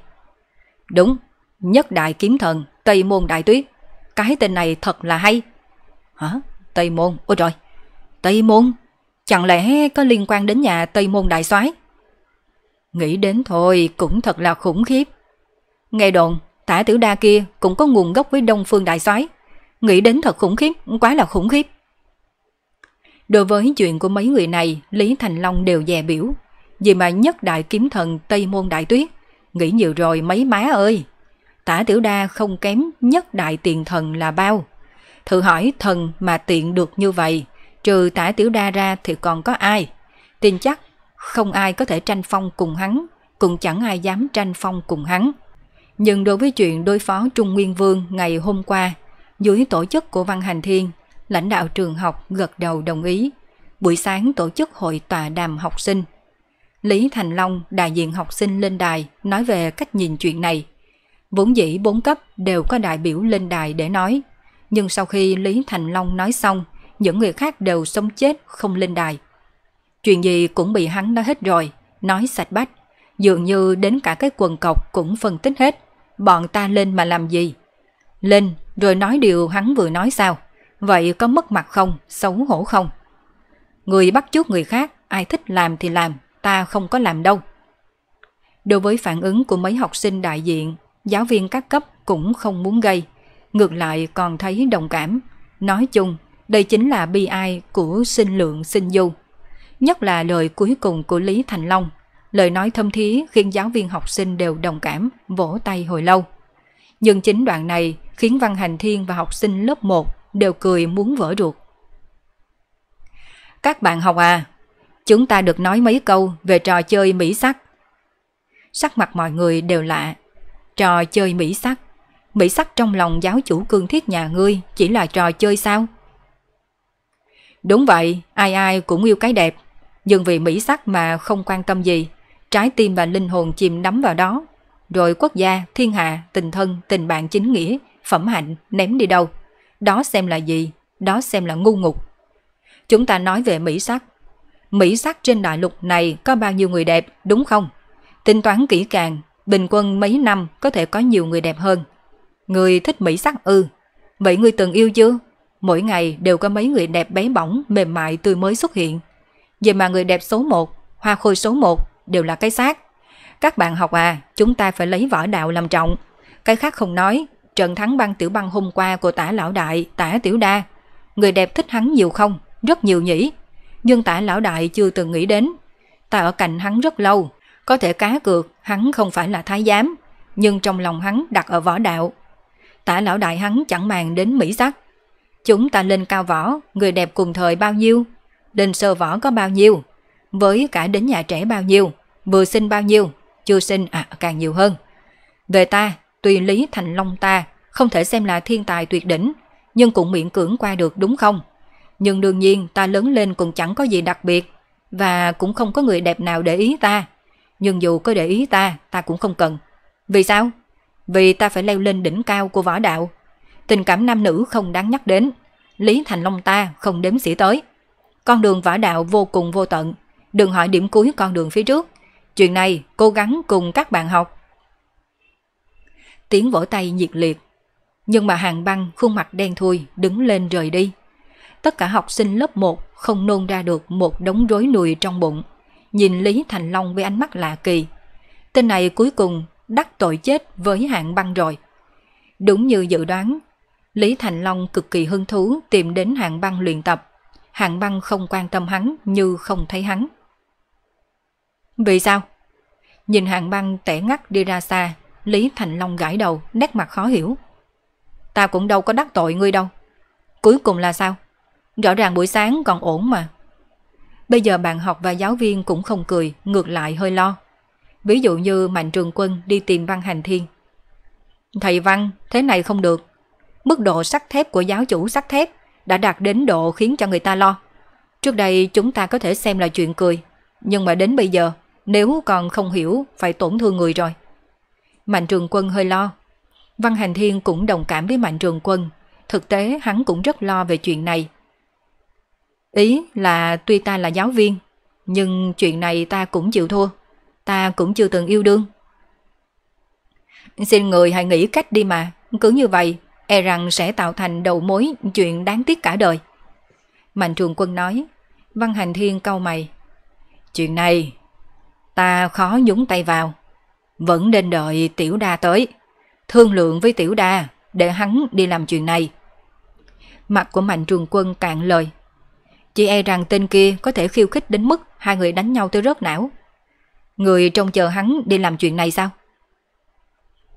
Đúng, nhất đại kiếm thần, Tây Môn Đại Tuyết. Cái tên này thật là hay. Hả? Tây Môn? Ôi trời! Tây Môn? Chẳng lẽ có liên quan đến nhà Tây Môn Đại soái Nghĩ đến thôi cũng thật là khủng khiếp. Nghe đồn, tả tử đa kia cũng có nguồn gốc với Đông Phương Đại soái nghĩ đến thật khủng khiếp, quá là khủng khiếp. Đối với chuyện của mấy người này, Lý Thành Long đều dè biểu. Vì mà nhất đại kiếm thần Tây Môn Đại Tuyết, nghĩ nhiều rồi mấy má ơi. Tả Tiểu Đa không kém nhất đại tiền thần là bao. Thử hỏi thần mà tiện được như vậy, trừ Tả Tiểu Đa ra thì còn có ai? Tin chắc không ai có thể tranh phong cùng hắn, cũng chẳng ai dám tranh phong cùng hắn. Nhưng đối với chuyện đối phó Trung Nguyên Vương ngày hôm qua dưới tổ chức của Văn Hành Thiên, lãnh đạo trường học gật đầu đồng ý. Buổi sáng tổ chức hội tòa đàm học sinh. Lý Thành Long, đại diện học sinh lên đài, nói về cách nhìn chuyện này. Vốn dĩ bốn cấp đều có đại biểu lên đài để nói. Nhưng sau khi Lý Thành Long nói xong, những người khác đều sống chết không lên đài. Chuyện gì cũng bị hắn nói hết rồi, nói sạch bách. Dường như đến cả cái quần cọc cũng phân tích hết. Bọn ta lên mà làm gì? Lên rồi nói điều hắn vừa nói sao Vậy có mất mặt không Xấu hổ không Người bắt chước người khác Ai thích làm thì làm Ta không có làm đâu Đối với phản ứng của mấy học sinh đại diện Giáo viên các cấp cũng không muốn gây Ngược lại còn thấy đồng cảm Nói chung Đây chính là bi ai của sinh lượng sinh du Nhất là lời cuối cùng của Lý Thành Long Lời nói thâm thí khiến giáo viên học sinh đều đồng cảm, vỗ tay hồi lâu. Nhưng chính đoạn này khiến Văn Hành Thiên và học sinh lớp 1 đều cười muốn vỡ ruột. Các bạn học à, chúng ta được nói mấy câu về trò chơi Mỹ sắc. Sắc mặt mọi người đều lạ. Trò chơi Mỹ sắc. Mỹ sắc trong lòng giáo chủ cương thiết nhà ngươi chỉ là trò chơi sao? Đúng vậy, ai ai cũng yêu cái đẹp. Nhưng vì Mỹ sắc mà không quan tâm gì, trái tim và linh hồn chìm đắm vào đó rồi quốc gia, thiên hạ, tình thân, tình bạn chính nghĩa, phẩm hạnh ném đi đâu. Đó xem là gì, đó xem là ngu ngục. Chúng ta nói về Mỹ sắc. Mỹ sắc trên đại lục này có bao nhiêu người đẹp, đúng không? Tính toán kỹ càng, bình quân mấy năm có thể có nhiều người đẹp hơn. Người thích Mỹ sắc ư. Vậy người từng yêu chưa? Mỗi ngày đều có mấy người đẹp bé bỏng, mềm mại tươi mới xuất hiện. Vậy mà người đẹp số 1, hoa khôi số 1 đều là cái xác. Các bạn học à, chúng ta phải lấy võ đạo làm trọng. Cái khác không nói, trận thắng băng tiểu băng hôm qua của tả lão đại, tả tiểu đa. Người đẹp thích hắn nhiều không? Rất nhiều nhỉ. Nhưng tả lão đại chưa từng nghĩ đến. Ta ở cạnh hắn rất lâu, có thể cá cược hắn không phải là thái giám, nhưng trong lòng hắn đặt ở võ đạo. Tả lão đại hắn chẳng màng đến mỹ sắc. Chúng ta lên cao võ, người đẹp cùng thời bao nhiêu? Lên sơ võ có bao nhiêu? Với cả đến nhà trẻ bao nhiêu? Vừa sinh bao nhiêu? chưa sinh à, càng nhiều hơn. Về ta, tùy Lý Thành Long ta không thể xem là thiên tài tuyệt đỉnh, nhưng cũng miễn cưỡng qua được đúng không? Nhưng đương nhiên ta lớn lên cũng chẳng có gì đặc biệt, và cũng không có người đẹp nào để ý ta. Nhưng dù có để ý ta, ta cũng không cần. Vì sao? Vì ta phải leo lên đỉnh cao của võ đạo. Tình cảm nam nữ không đáng nhắc đến. Lý Thành Long ta không đếm xỉa tới. Con đường võ đạo vô cùng vô tận. Đừng hỏi điểm cuối con đường phía trước. Chuyện này cố gắng cùng các bạn học. Tiếng vỗ tay nhiệt liệt. Nhưng mà hàng băng khuôn mặt đen thui đứng lên rời đi. Tất cả học sinh lớp 1 không nôn ra được một đống rối nùi trong bụng. Nhìn Lý Thành Long với ánh mắt lạ kỳ. Tên này cuối cùng đắc tội chết với hạng băng rồi. Đúng như dự đoán, Lý Thành Long cực kỳ hứng thú tìm đến hạng băng luyện tập. Hạng băng không quan tâm hắn như không thấy hắn. Vì sao? Nhìn hàng băng tẻ ngắt đi ra xa, Lý Thành Long gãi đầu, nét mặt khó hiểu. Ta cũng đâu có đắc tội ngươi đâu. Cuối cùng là sao? Rõ ràng buổi sáng còn ổn mà. Bây giờ bạn học và giáo viên cũng không cười, ngược lại hơi lo. Ví dụ như Mạnh Trường Quân đi tìm Văn Hành Thiên. Thầy Văn, thế này không được. Mức độ sắt thép của giáo chủ sắt thép đã đạt đến độ khiến cho người ta lo. Trước đây chúng ta có thể xem là chuyện cười, nhưng mà đến bây giờ nếu còn không hiểu, phải tổn thương người rồi. Mạnh Trường Quân hơi lo. Văn Hành Thiên cũng đồng cảm với Mạnh Trường Quân. Thực tế hắn cũng rất lo về chuyện này. Ý là tuy ta là giáo viên, nhưng chuyện này ta cũng chịu thua. Ta cũng chưa từng yêu đương. Xin người hãy nghĩ cách đi mà. Cứ như vậy, e rằng sẽ tạo thành đầu mối chuyện đáng tiếc cả đời. Mạnh Trường Quân nói. Văn Hành Thiên câu mày. Chuyện này ta khó nhúng tay vào. Vẫn nên đợi Tiểu Đa tới, thương lượng với Tiểu Đa để hắn đi làm chuyện này. Mặt của Mạnh Trường Quân cạn lời. Chỉ e rằng tên kia có thể khiêu khích đến mức hai người đánh nhau tới rớt não. Người trông chờ hắn đi làm chuyện này sao?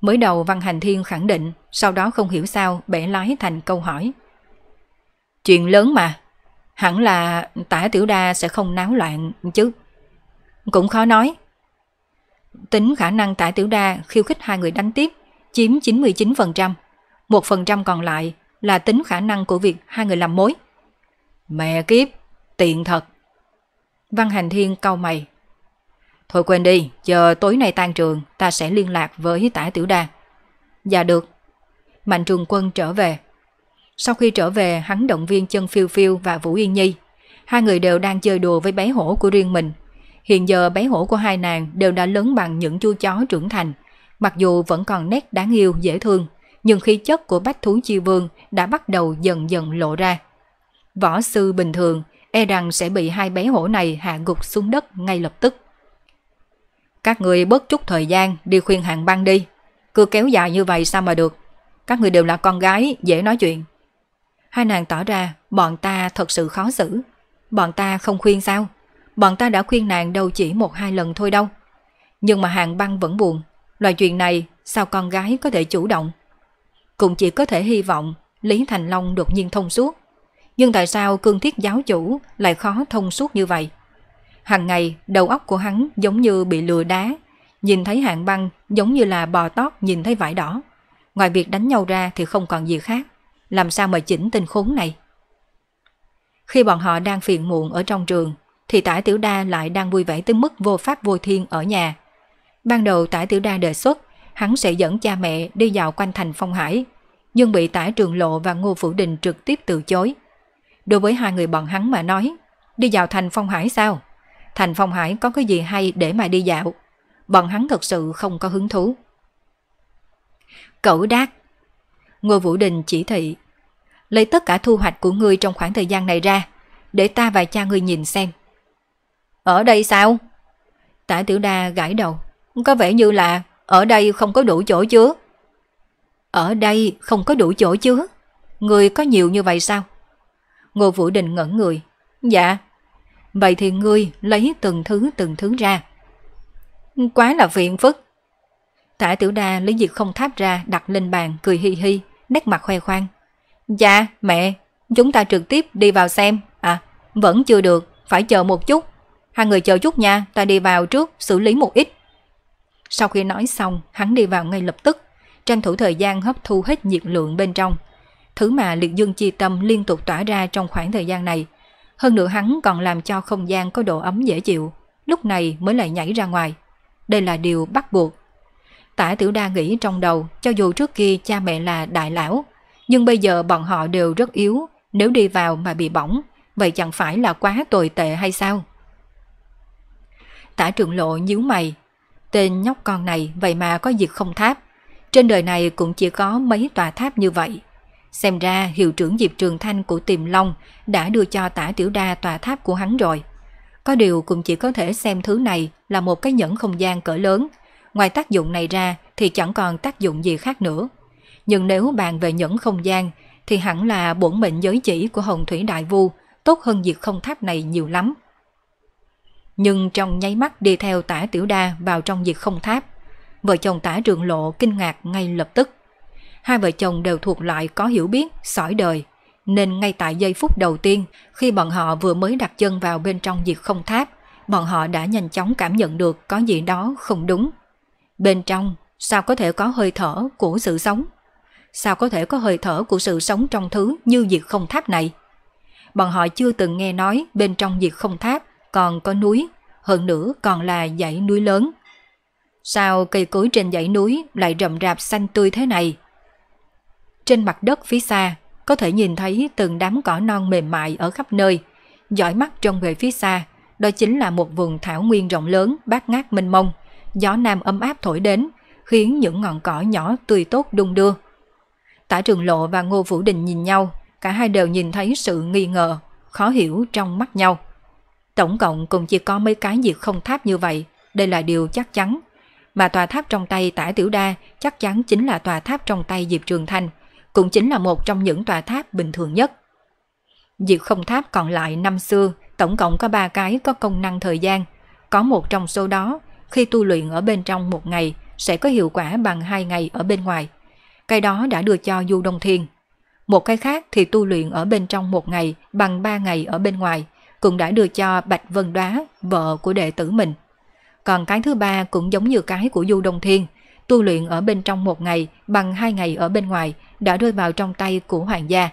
Mới đầu Văn Hành Thiên khẳng định, sau đó không hiểu sao bẻ lái thành câu hỏi. Chuyện lớn mà, hẳn là tả tiểu đa sẽ không náo loạn chứ. Cũng khó nói. Tính khả năng Tả Tiểu Đa khiêu khích hai người đánh tiếp chiếm 99%. 1% còn lại là tính khả năng của việc hai người làm mối. Mẹ kiếp, tiện thật. Văn Hành Thiên cau mày. Thôi quên đi, chờ tối nay tan trường ta sẽ liên lạc với Tả Tiểu Đa. Dạ được. Mạnh Trường Quân trở về. Sau khi trở về, hắn động viên chân phiêu phiêu và Vũ Yên Nhi. Hai người đều đang chơi đùa với bé hổ của riêng mình Hiện giờ bé hổ của hai nàng đều đã lớn bằng những chú chó trưởng thành. Mặc dù vẫn còn nét đáng yêu, dễ thương, nhưng khí chất của bách thú chi vương đã bắt đầu dần dần lộ ra. Võ sư bình thường e rằng sẽ bị hai bé hổ này hạ gục xuống đất ngay lập tức. Các người bớt chút thời gian đi khuyên hàng băng đi. Cứ kéo dài như vậy sao mà được. Các người đều là con gái, dễ nói chuyện. Hai nàng tỏ ra bọn ta thật sự khó xử. Bọn ta không khuyên sao? bọn ta đã khuyên nàng đâu chỉ một hai lần thôi đâu. Nhưng mà hạng băng vẫn buồn, loại chuyện này sao con gái có thể chủ động. Cũng chỉ có thể hy vọng Lý Thành Long đột nhiên thông suốt. Nhưng tại sao cương thiết giáo chủ lại khó thông suốt như vậy? Hàng ngày đầu óc của hắn giống như bị lừa đá, nhìn thấy hạng băng giống như là bò tót nhìn thấy vải đỏ. Ngoài việc đánh nhau ra thì không còn gì khác, làm sao mà chỉnh tình khốn này. Khi bọn họ đang phiền muộn ở trong trường, thì tả tiểu đa lại đang vui vẻ tới mức vô pháp vô thiên ở nhà. Ban đầu tả tiểu đa đề xuất hắn sẽ dẫn cha mẹ đi dạo quanh thành Phong Hải, nhưng bị tả trường lộ và ngô phủ đình trực tiếp từ chối. Đối với hai người bọn hắn mà nói, đi dạo thành Phong Hải sao? Thành Phong Hải có cái gì hay để mà đi dạo? Bọn hắn thật sự không có hứng thú. Cẩu đát Ngô Vũ Đình chỉ thị Lấy tất cả thu hoạch của ngươi trong khoảng thời gian này ra Để ta và cha ngươi nhìn xem ở đây sao? Tả tiểu đa gãi đầu. Có vẻ như là ở đây không có đủ chỗ chứa. Ở đây không có đủ chỗ chứa? Người có nhiều như vậy sao? Ngô Vũ Đình ngẩn người. Dạ. Vậy thì ngươi lấy từng thứ từng thứ ra. Quá là phiền phức. Tả tiểu đa lấy việc không tháp ra đặt lên bàn cười hi hi, nét mặt khoe khoang. Dạ, mẹ, chúng ta trực tiếp đi vào xem. À, vẫn chưa được, phải chờ một chút. Hai người chờ chút nha, ta đi vào trước, xử lý một ít. Sau khi nói xong, hắn đi vào ngay lập tức, tranh thủ thời gian hấp thu hết nhiệt lượng bên trong. Thứ mà liệt dương chi tâm liên tục tỏa ra trong khoảng thời gian này. Hơn nữa hắn còn làm cho không gian có độ ấm dễ chịu, lúc này mới lại nhảy ra ngoài. Đây là điều bắt buộc. Tả tiểu đa nghĩ trong đầu, cho dù trước kia cha mẹ là đại lão, nhưng bây giờ bọn họ đều rất yếu, nếu đi vào mà bị bỏng, vậy chẳng phải là quá tồi tệ hay sao? Tả trường lộ nhíu mày. Tên nhóc con này vậy mà có diệt không tháp. Trên đời này cũng chỉ có mấy tòa tháp như vậy. Xem ra hiệu trưởng Diệp Trường Thanh của Tiềm Long đã đưa cho tả tiểu đa tòa tháp của hắn rồi. Có điều cũng chỉ có thể xem thứ này là một cái nhẫn không gian cỡ lớn. Ngoài tác dụng này ra thì chẳng còn tác dụng gì khác nữa. Nhưng nếu bàn về nhẫn không gian thì hẳn là bổn mệnh giới chỉ của Hồng Thủy Đại Vu tốt hơn diệt không tháp này nhiều lắm nhưng trong nháy mắt đi theo tả tiểu đa vào trong diệt không tháp. Vợ chồng tả trường lộ kinh ngạc ngay lập tức. Hai vợ chồng đều thuộc loại có hiểu biết, sỏi đời, nên ngay tại giây phút đầu tiên khi bọn họ vừa mới đặt chân vào bên trong diệt không tháp, bọn họ đã nhanh chóng cảm nhận được có gì đó không đúng. Bên trong, sao có thể có hơi thở của sự sống? Sao có thể có hơi thở của sự sống trong thứ như diệt không tháp này? Bọn họ chưa từng nghe nói bên trong diệt không tháp còn có núi, hơn nữa còn là dãy núi lớn. Sao cây cối trên dãy núi lại rậm rạp xanh tươi thế này? Trên mặt đất phía xa, có thể nhìn thấy từng đám cỏ non mềm mại ở khắp nơi. Dõi mắt trông về phía xa, đó chính là một vùng thảo nguyên rộng lớn, bát ngát mênh mông. Gió nam ấm áp thổi đến, khiến những ngọn cỏ nhỏ tươi tốt đung đưa. Tả Trường Lộ và Ngô Vũ Đình nhìn nhau, cả hai đều nhìn thấy sự nghi ngờ, khó hiểu trong mắt nhau. Tổng cộng cũng chỉ có mấy cái diệt không tháp như vậy, đây là điều chắc chắn. Mà tòa tháp trong tay tả tiểu đa chắc chắn chính là tòa tháp trong tay Diệp Trường Thanh, cũng chính là một trong những tòa tháp bình thường nhất. Diệt không tháp còn lại năm xưa, tổng cộng có 3 cái có công năng thời gian. Có một trong số đó, khi tu luyện ở bên trong một ngày, sẽ có hiệu quả bằng 2 ngày ở bên ngoài. Cái đó đã đưa cho Du Đông Thiên. Một cái khác thì tu luyện ở bên trong một ngày bằng 3 ngày ở bên ngoài – cũng đã đưa cho Bạch Vân Đoá, vợ của đệ tử mình. Còn cái thứ ba cũng giống như cái của Du Đông Thiên, tu luyện ở bên trong một ngày bằng hai ngày ở bên ngoài đã rơi vào trong tay của hoàng gia.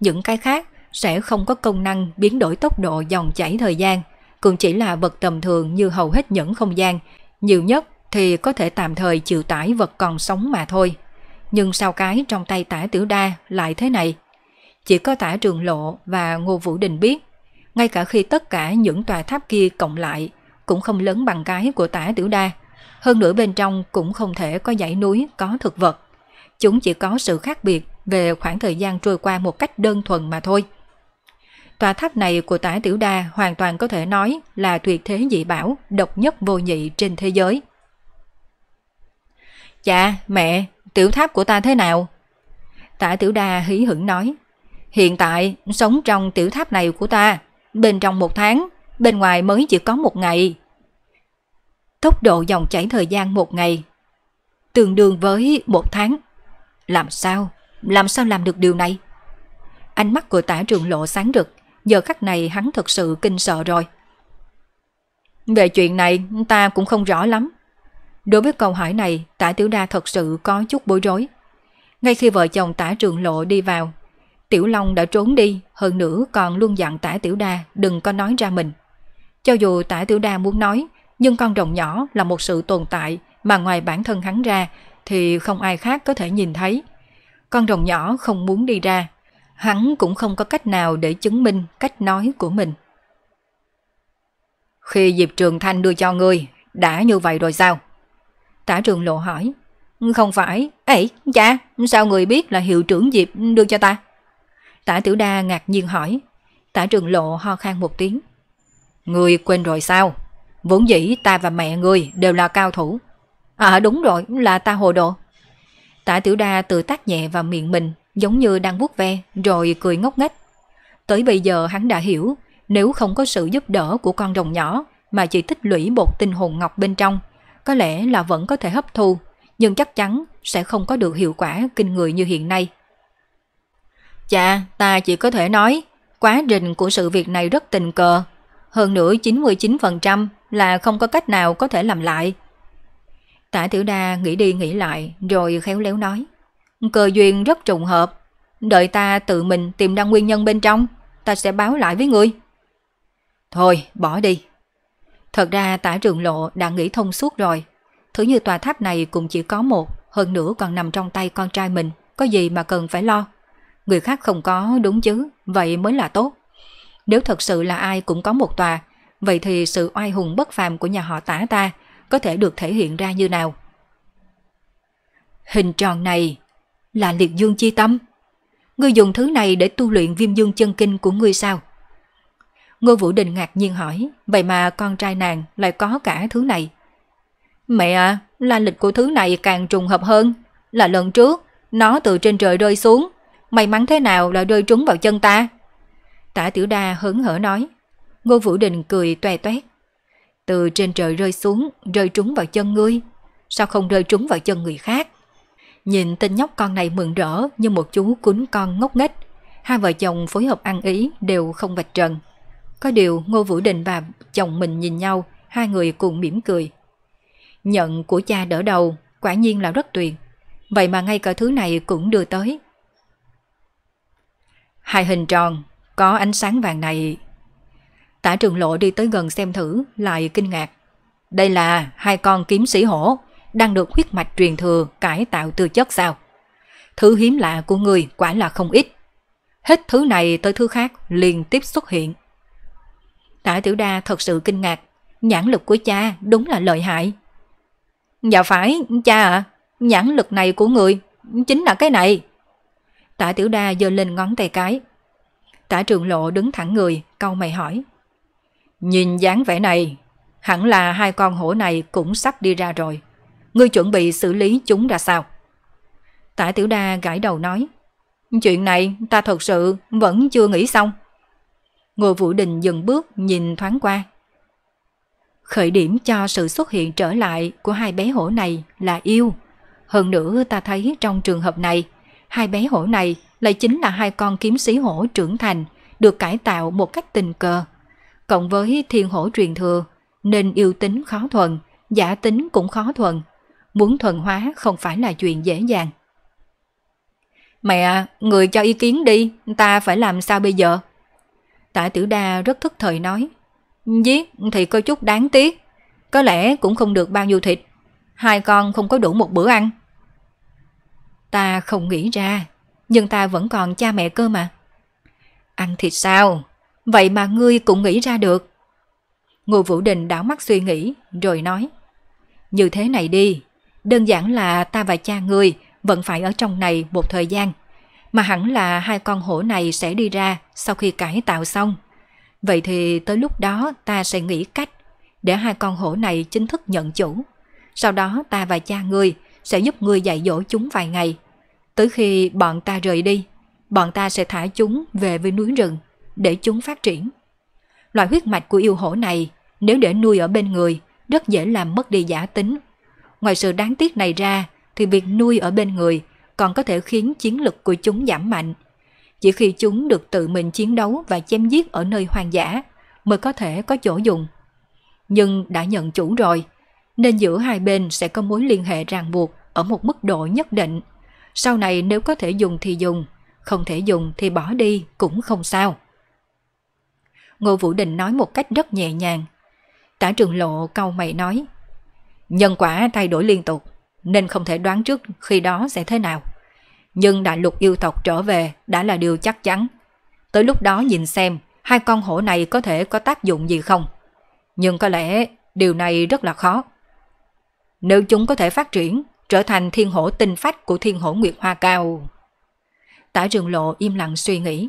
Những cái khác sẽ không có công năng biến đổi tốc độ dòng chảy thời gian, cũng chỉ là vật tầm thường như hầu hết những không gian, nhiều nhất thì có thể tạm thời chịu tải vật còn sống mà thôi. Nhưng sao cái trong tay tả tiểu đa lại thế này? Chỉ có tả trường lộ và Ngô Vũ Đình biết, ngay cả khi tất cả những tòa tháp kia cộng lại cũng không lớn bằng cái của tả tiểu đa. Hơn nữa bên trong cũng không thể có dãy núi, có thực vật. Chúng chỉ có sự khác biệt về khoảng thời gian trôi qua một cách đơn thuần mà thôi. Tòa tháp này của tả tiểu đa hoàn toàn có thể nói là tuyệt thế dị bảo, độc nhất vô nhị trên thế giới. Cha, mẹ, tiểu tháp của ta thế nào? Tả tiểu đa hí hửng nói, Hiện tại sống trong tiểu tháp này của ta, bên trong một tháng, bên ngoài mới chỉ có một ngày. Tốc độ dòng chảy thời gian một ngày, tương đương với một tháng. Làm sao? Làm sao làm được điều này? Ánh mắt của tả trường lộ sáng rực, giờ khắc này hắn thật sự kinh sợ rồi. Về chuyện này ta cũng không rõ lắm. Đối với câu hỏi này, tả tiểu đa thật sự có chút bối rối. Ngay khi vợ chồng tả trường lộ đi vào, Tiểu Long đã trốn đi, hơn nữa còn luôn dặn tả Tiểu Đa đừng có nói ra mình. Cho dù tả Tiểu Đa muốn nói, nhưng con rồng nhỏ là một sự tồn tại mà ngoài bản thân hắn ra thì không ai khác có thể nhìn thấy. Con rồng nhỏ không muốn đi ra, hắn cũng không có cách nào để chứng minh cách nói của mình. Khi Diệp Trường Thanh đưa cho ngươi, đã như vậy rồi sao? Tả trường lộ hỏi. Không phải, ấy, cha, sao người biết là hiệu trưởng Diệp đưa cho ta? Tả Tiểu Đa ngạc nhiên hỏi. Tả Trường Lộ ho khan một tiếng. Người quên rồi sao? Vốn dĩ ta và mẹ người đều là cao thủ. À đúng rồi, là ta hồ đồ. Tả Tiểu Đa tự tác nhẹ vào miệng mình, giống như đang vuốt ve, rồi cười ngốc nghếch. Tới bây giờ hắn đã hiểu, nếu không có sự giúp đỡ của con rồng nhỏ mà chỉ tích lũy một tinh hồn ngọc bên trong, có lẽ là vẫn có thể hấp thu, nhưng chắc chắn sẽ không có được hiệu quả kinh người như hiện nay. Chà, ta chỉ có thể nói, quá trình của sự việc này rất tình cờ. Hơn nữa 99% là không có cách nào có thể làm lại. Tả Tiểu Đa nghĩ đi nghĩ lại rồi khéo léo nói. cờ duyên rất trùng hợp. Đợi ta tự mình tìm ra nguyên nhân bên trong, ta sẽ báo lại với ngươi. Thôi, bỏ đi. Thật ra tả trường lộ đã nghĩ thông suốt rồi. Thứ như tòa tháp này cũng chỉ có một, hơn nữa còn nằm trong tay con trai mình, có gì mà cần phải lo người khác không có đúng chứ, vậy mới là tốt. Nếu thật sự là ai cũng có một tòa, vậy thì sự oai hùng bất phàm của nhà họ tả ta có thể được thể hiện ra như nào? Hình tròn này là liệt dương chi tâm. Ngươi dùng thứ này để tu luyện viêm dương chân kinh của ngươi sao? Ngô Vũ Đình ngạc nhiên hỏi, vậy mà con trai nàng lại có cả thứ này. Mẹ à, la lịch của thứ này càng trùng hợp hơn. Là lần trước, nó từ trên trời rơi xuống, may mắn thế nào lại rơi trúng vào chân ta. Tả tiểu đa hớn hở nói. Ngô Vũ Đình cười toe toét. Từ trên trời rơi xuống, rơi trúng vào chân ngươi. Sao không rơi trúng vào chân người khác? Nhìn tên nhóc con này mượn rỡ như một chú cún con ngốc nghếch. Hai vợ chồng phối hợp ăn ý đều không vạch trần. Có điều Ngô Vũ Đình và chồng mình nhìn nhau, hai người cùng mỉm cười. Nhận của cha đỡ đầu, quả nhiên là rất tuyệt. Vậy mà ngay cả thứ này cũng đưa tới, Hai hình tròn, có ánh sáng vàng này. Tả trường lộ đi tới gần xem thử, lại kinh ngạc. Đây là hai con kiếm sĩ hổ, đang được huyết mạch truyền thừa cải tạo từ chất sao. Thứ hiếm lạ của người quả là không ít. Hết thứ này tới thứ khác liên tiếp xuất hiện. Tả tiểu đa thật sự kinh ngạc, nhãn lực của cha đúng là lợi hại. Dạ phải, cha ạ, nhãn lực này của người chính là cái này. Tả tiểu đa giơ lên ngón tay cái. Tả trường lộ đứng thẳng người, câu mày hỏi. Nhìn dáng vẻ này, hẳn là hai con hổ này cũng sắp đi ra rồi. Ngươi chuẩn bị xử lý chúng ra sao? Tả tiểu đa gãi đầu nói. Chuyện này ta thật sự vẫn chưa nghĩ xong. Ngô Vũ Đình dừng bước nhìn thoáng qua. Khởi điểm cho sự xuất hiện trở lại của hai bé hổ này là yêu. Hơn nữa ta thấy trong trường hợp này, hai bé hổ này lại chính là hai con kiếm sĩ hổ trưởng thành, được cải tạo một cách tình cờ. Cộng với thiên hổ truyền thừa, nên yêu tính khó thuần, giả tính cũng khó thuần. Muốn thuần hóa không phải là chuyện dễ dàng. Mẹ, người cho ý kiến đi, ta phải làm sao bây giờ? Tả tử đa rất thức thời nói. Giết thì có chút đáng tiếc, có lẽ cũng không được bao nhiêu thịt. Hai con không có đủ một bữa ăn. Ta không nghĩ ra, nhưng ta vẫn còn cha mẹ cơ mà. Ăn thịt sao? Vậy mà ngươi cũng nghĩ ra được. Ngô Vũ Đình đảo mắt suy nghĩ, rồi nói. Như thế này đi, đơn giản là ta và cha ngươi vẫn phải ở trong này một thời gian, mà hẳn là hai con hổ này sẽ đi ra sau khi cải tạo xong. Vậy thì tới lúc đó ta sẽ nghĩ cách để hai con hổ này chính thức nhận chủ. Sau đó ta và cha ngươi sẽ giúp ngươi dạy dỗ chúng vài ngày. Tới khi bọn ta rời đi, bọn ta sẽ thả chúng về với núi rừng để chúng phát triển. Loại huyết mạch của yêu hổ này nếu để nuôi ở bên người rất dễ làm mất đi giả tính. Ngoài sự đáng tiếc này ra thì việc nuôi ở bên người còn có thể khiến chiến lực của chúng giảm mạnh. Chỉ khi chúng được tự mình chiến đấu và chém giết ở nơi hoang dã mới có thể có chỗ dùng. Nhưng đã nhận chủ rồi nên giữa hai bên sẽ có mối liên hệ ràng buộc ở một mức độ nhất định. Sau này nếu có thể dùng thì dùng, không thể dùng thì bỏ đi cũng không sao. Ngô Vũ Đình nói một cách rất nhẹ nhàng. Tả trường lộ câu mày nói, nhân quả thay đổi liên tục, nên không thể đoán trước khi đó sẽ thế nào. Nhưng đại lục yêu tộc trở về đã là điều chắc chắn. Tới lúc đó nhìn xem hai con hổ này có thể có tác dụng gì không. Nhưng có lẽ điều này rất là khó. Nếu chúng có thể phát triển, trở thành thiên hổ tinh phách của thiên hổ Nguyệt Hoa Cao. Tả trường lộ im lặng suy nghĩ.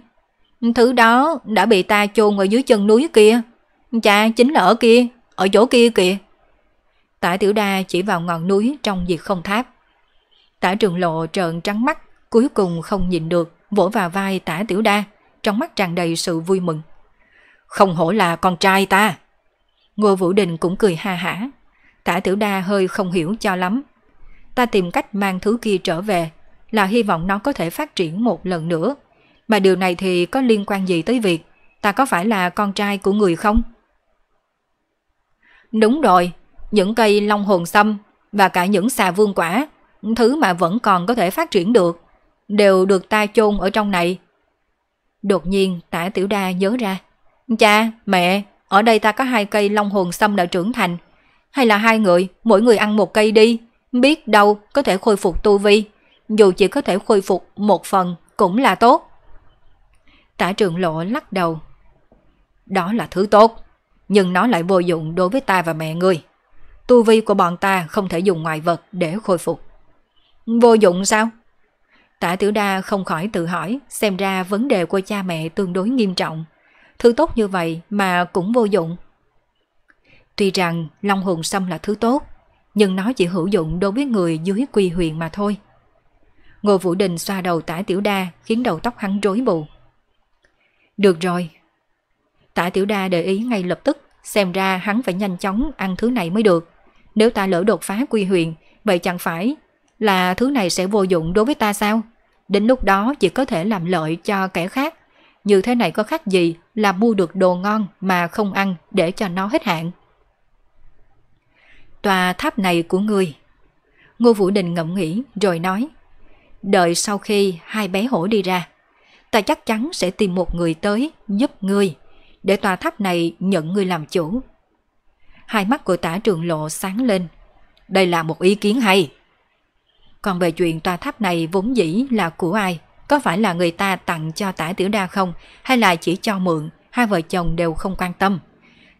Thứ đó đã bị ta chôn ở dưới chân núi kia. cha chính là ở kia, ở chỗ kia kìa. Tả tiểu đa chỉ vào ngọn núi trong diệt không tháp. Tả trường lộ trợn trắng mắt, cuối cùng không nhìn được, vỗ vào vai tả tiểu đa, trong mắt tràn đầy sự vui mừng. Không hổ là con trai ta. Ngô Vũ Đình cũng cười ha hả, Tả Tiểu Đa hơi không hiểu cho lắm. Ta tìm cách mang thứ kia trở về là hy vọng nó có thể phát triển một lần nữa. Mà điều này thì có liên quan gì tới việc ta có phải là con trai của người không? Đúng rồi, những cây long hồn sâm và cả những xà vương quả, thứ mà vẫn còn có thể phát triển được, đều được ta chôn ở trong này. Đột nhiên tả tiểu đa nhớ ra, cha, mẹ, ở đây ta có hai cây long hồn sâm đã trưởng thành, hay là hai người, mỗi người ăn một cây đi, biết đâu có thể khôi phục tu vi. Dù chỉ có thể khôi phục một phần cũng là tốt. Tả trường lộ lắc đầu. Đó là thứ tốt, nhưng nó lại vô dụng đối với ta và mẹ người. Tu vi của bọn ta không thể dùng ngoại vật để khôi phục. Vô dụng sao? Tả tiểu đa không khỏi tự hỏi, xem ra vấn đề của cha mẹ tương đối nghiêm trọng. Thứ tốt như vậy mà cũng vô dụng. Tuy rằng Long Hồn Sâm là thứ tốt, nhưng nó chỉ hữu dụng đối với người dưới quy huyền mà thôi. Ngô Vũ Đình xoa đầu tả tiểu đa khiến đầu tóc hắn rối bù. Được rồi. Tả tiểu đa để ý ngay lập tức, xem ra hắn phải nhanh chóng ăn thứ này mới được. Nếu ta lỡ đột phá quy huyền, vậy chẳng phải là thứ này sẽ vô dụng đối với ta sao? Đến lúc đó chỉ có thể làm lợi cho kẻ khác. Như thế này có khác gì là mua được đồ ngon mà không ăn để cho nó hết hạn tòa tháp này của ngươi. Ngô Vũ Đình ngẫm nghĩ rồi nói, đợi sau khi hai bé hổ đi ra, ta chắc chắn sẽ tìm một người tới giúp ngươi, để tòa tháp này nhận ngươi làm chủ. Hai mắt của tả trường lộ sáng lên, đây là một ý kiến hay. Còn về chuyện tòa tháp này vốn dĩ là của ai, có phải là người ta tặng cho tả tiểu đa không, hay là chỉ cho mượn, hai vợ chồng đều không quan tâm.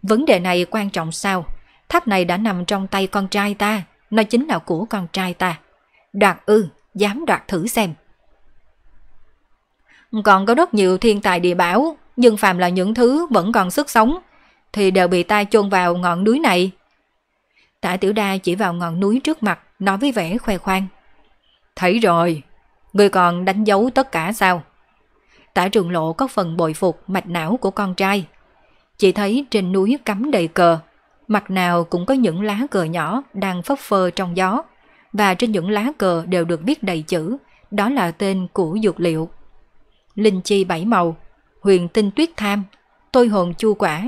Vấn đề này quan trọng sao? Tháp này đã nằm trong tay con trai ta, nó chính là của con trai ta. Đoạt ư, dám đoạt thử xem. Còn có rất nhiều thiên tài địa bảo, nhưng phàm là những thứ vẫn còn sức sống, thì đều bị ta chôn vào ngọn núi này. Tả Tiểu Đa chỉ vào ngọn núi trước mặt, nói với vẻ khoe khoang. Thấy rồi, người còn đánh dấu tất cả sao? Tả Trường Lộ có phần bồi phục mạch não của con trai. Chỉ thấy trên núi cắm đầy cờ, mặt nào cũng có những lá cờ nhỏ đang phấp phơ trong gió, và trên những lá cờ đều được viết đầy chữ, đó là tên của dược liệu. Linh chi bảy màu, huyền tinh tuyết tham, tôi hồn chu quả,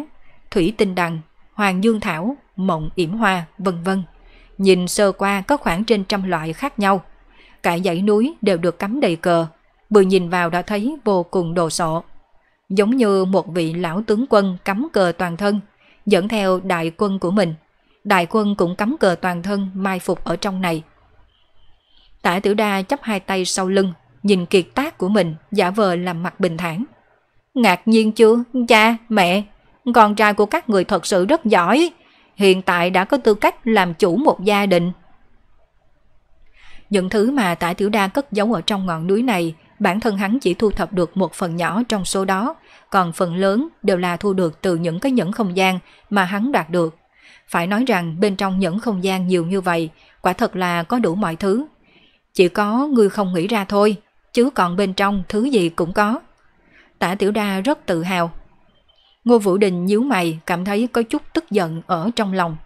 thủy tinh đằng, hoàng dương thảo, mộng yểm hoa, vân vân. Nhìn sơ qua có khoảng trên trăm loại khác nhau. Cả dãy núi đều được cắm đầy cờ, vừa nhìn vào đã thấy vô cùng đồ sộ. Giống như một vị lão tướng quân cắm cờ toàn thân – dẫn theo đại quân của mình. Đại quân cũng cắm cờ toàn thân mai phục ở trong này. Tả tiểu đa chấp hai tay sau lưng, nhìn kiệt tác của mình, giả vờ làm mặt bình thản. Ngạc nhiên chưa, cha, dạ, mẹ, con trai của các người thật sự rất giỏi, hiện tại đã có tư cách làm chủ một gia đình. Những thứ mà tả tiểu đa cất giấu ở trong ngọn núi này bản thân hắn chỉ thu thập được một phần nhỏ trong số đó, còn phần lớn đều là thu được từ những cái nhẫn không gian mà hắn đạt được. Phải nói rằng bên trong nhẫn không gian nhiều như vậy, quả thật là có đủ mọi thứ. Chỉ có người không nghĩ ra thôi, chứ còn bên trong thứ gì cũng có. Tả Tiểu Đa rất tự hào. Ngô Vũ Đình nhíu mày cảm thấy có chút tức giận ở trong lòng.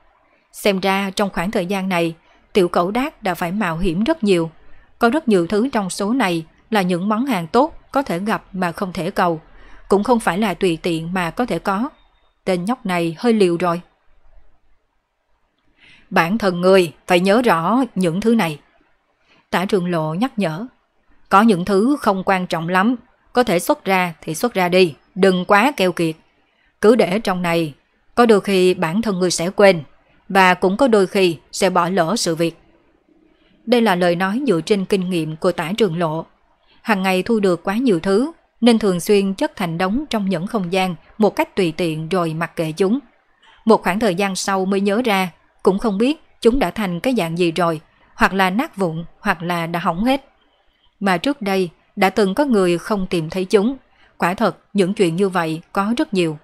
Xem ra trong khoảng thời gian này, tiểu cẩu đát đã phải mạo hiểm rất nhiều. Có rất nhiều thứ trong số này là những món hàng tốt có thể gặp mà không thể cầu, cũng không phải là tùy tiện mà có thể có. Tên nhóc này hơi liều rồi. Bản thân người phải nhớ rõ những thứ này. Tả trường lộ nhắc nhở. Có những thứ không quan trọng lắm, có thể xuất ra thì xuất ra đi, đừng quá keo kiệt. Cứ để trong này, có đôi khi bản thân người sẽ quên, và cũng có đôi khi sẽ bỏ lỡ sự việc. Đây là lời nói dựa trên kinh nghiệm của tả trường lộ hàng ngày thu được quá nhiều thứ, nên thường xuyên chất thành đống trong những không gian một cách tùy tiện rồi mặc kệ chúng. Một khoảng thời gian sau mới nhớ ra, cũng không biết chúng đã thành cái dạng gì rồi, hoặc là nát vụn, hoặc là đã hỏng hết. Mà trước đây, đã từng có người không tìm thấy chúng. Quả thật, những chuyện như vậy có rất nhiều.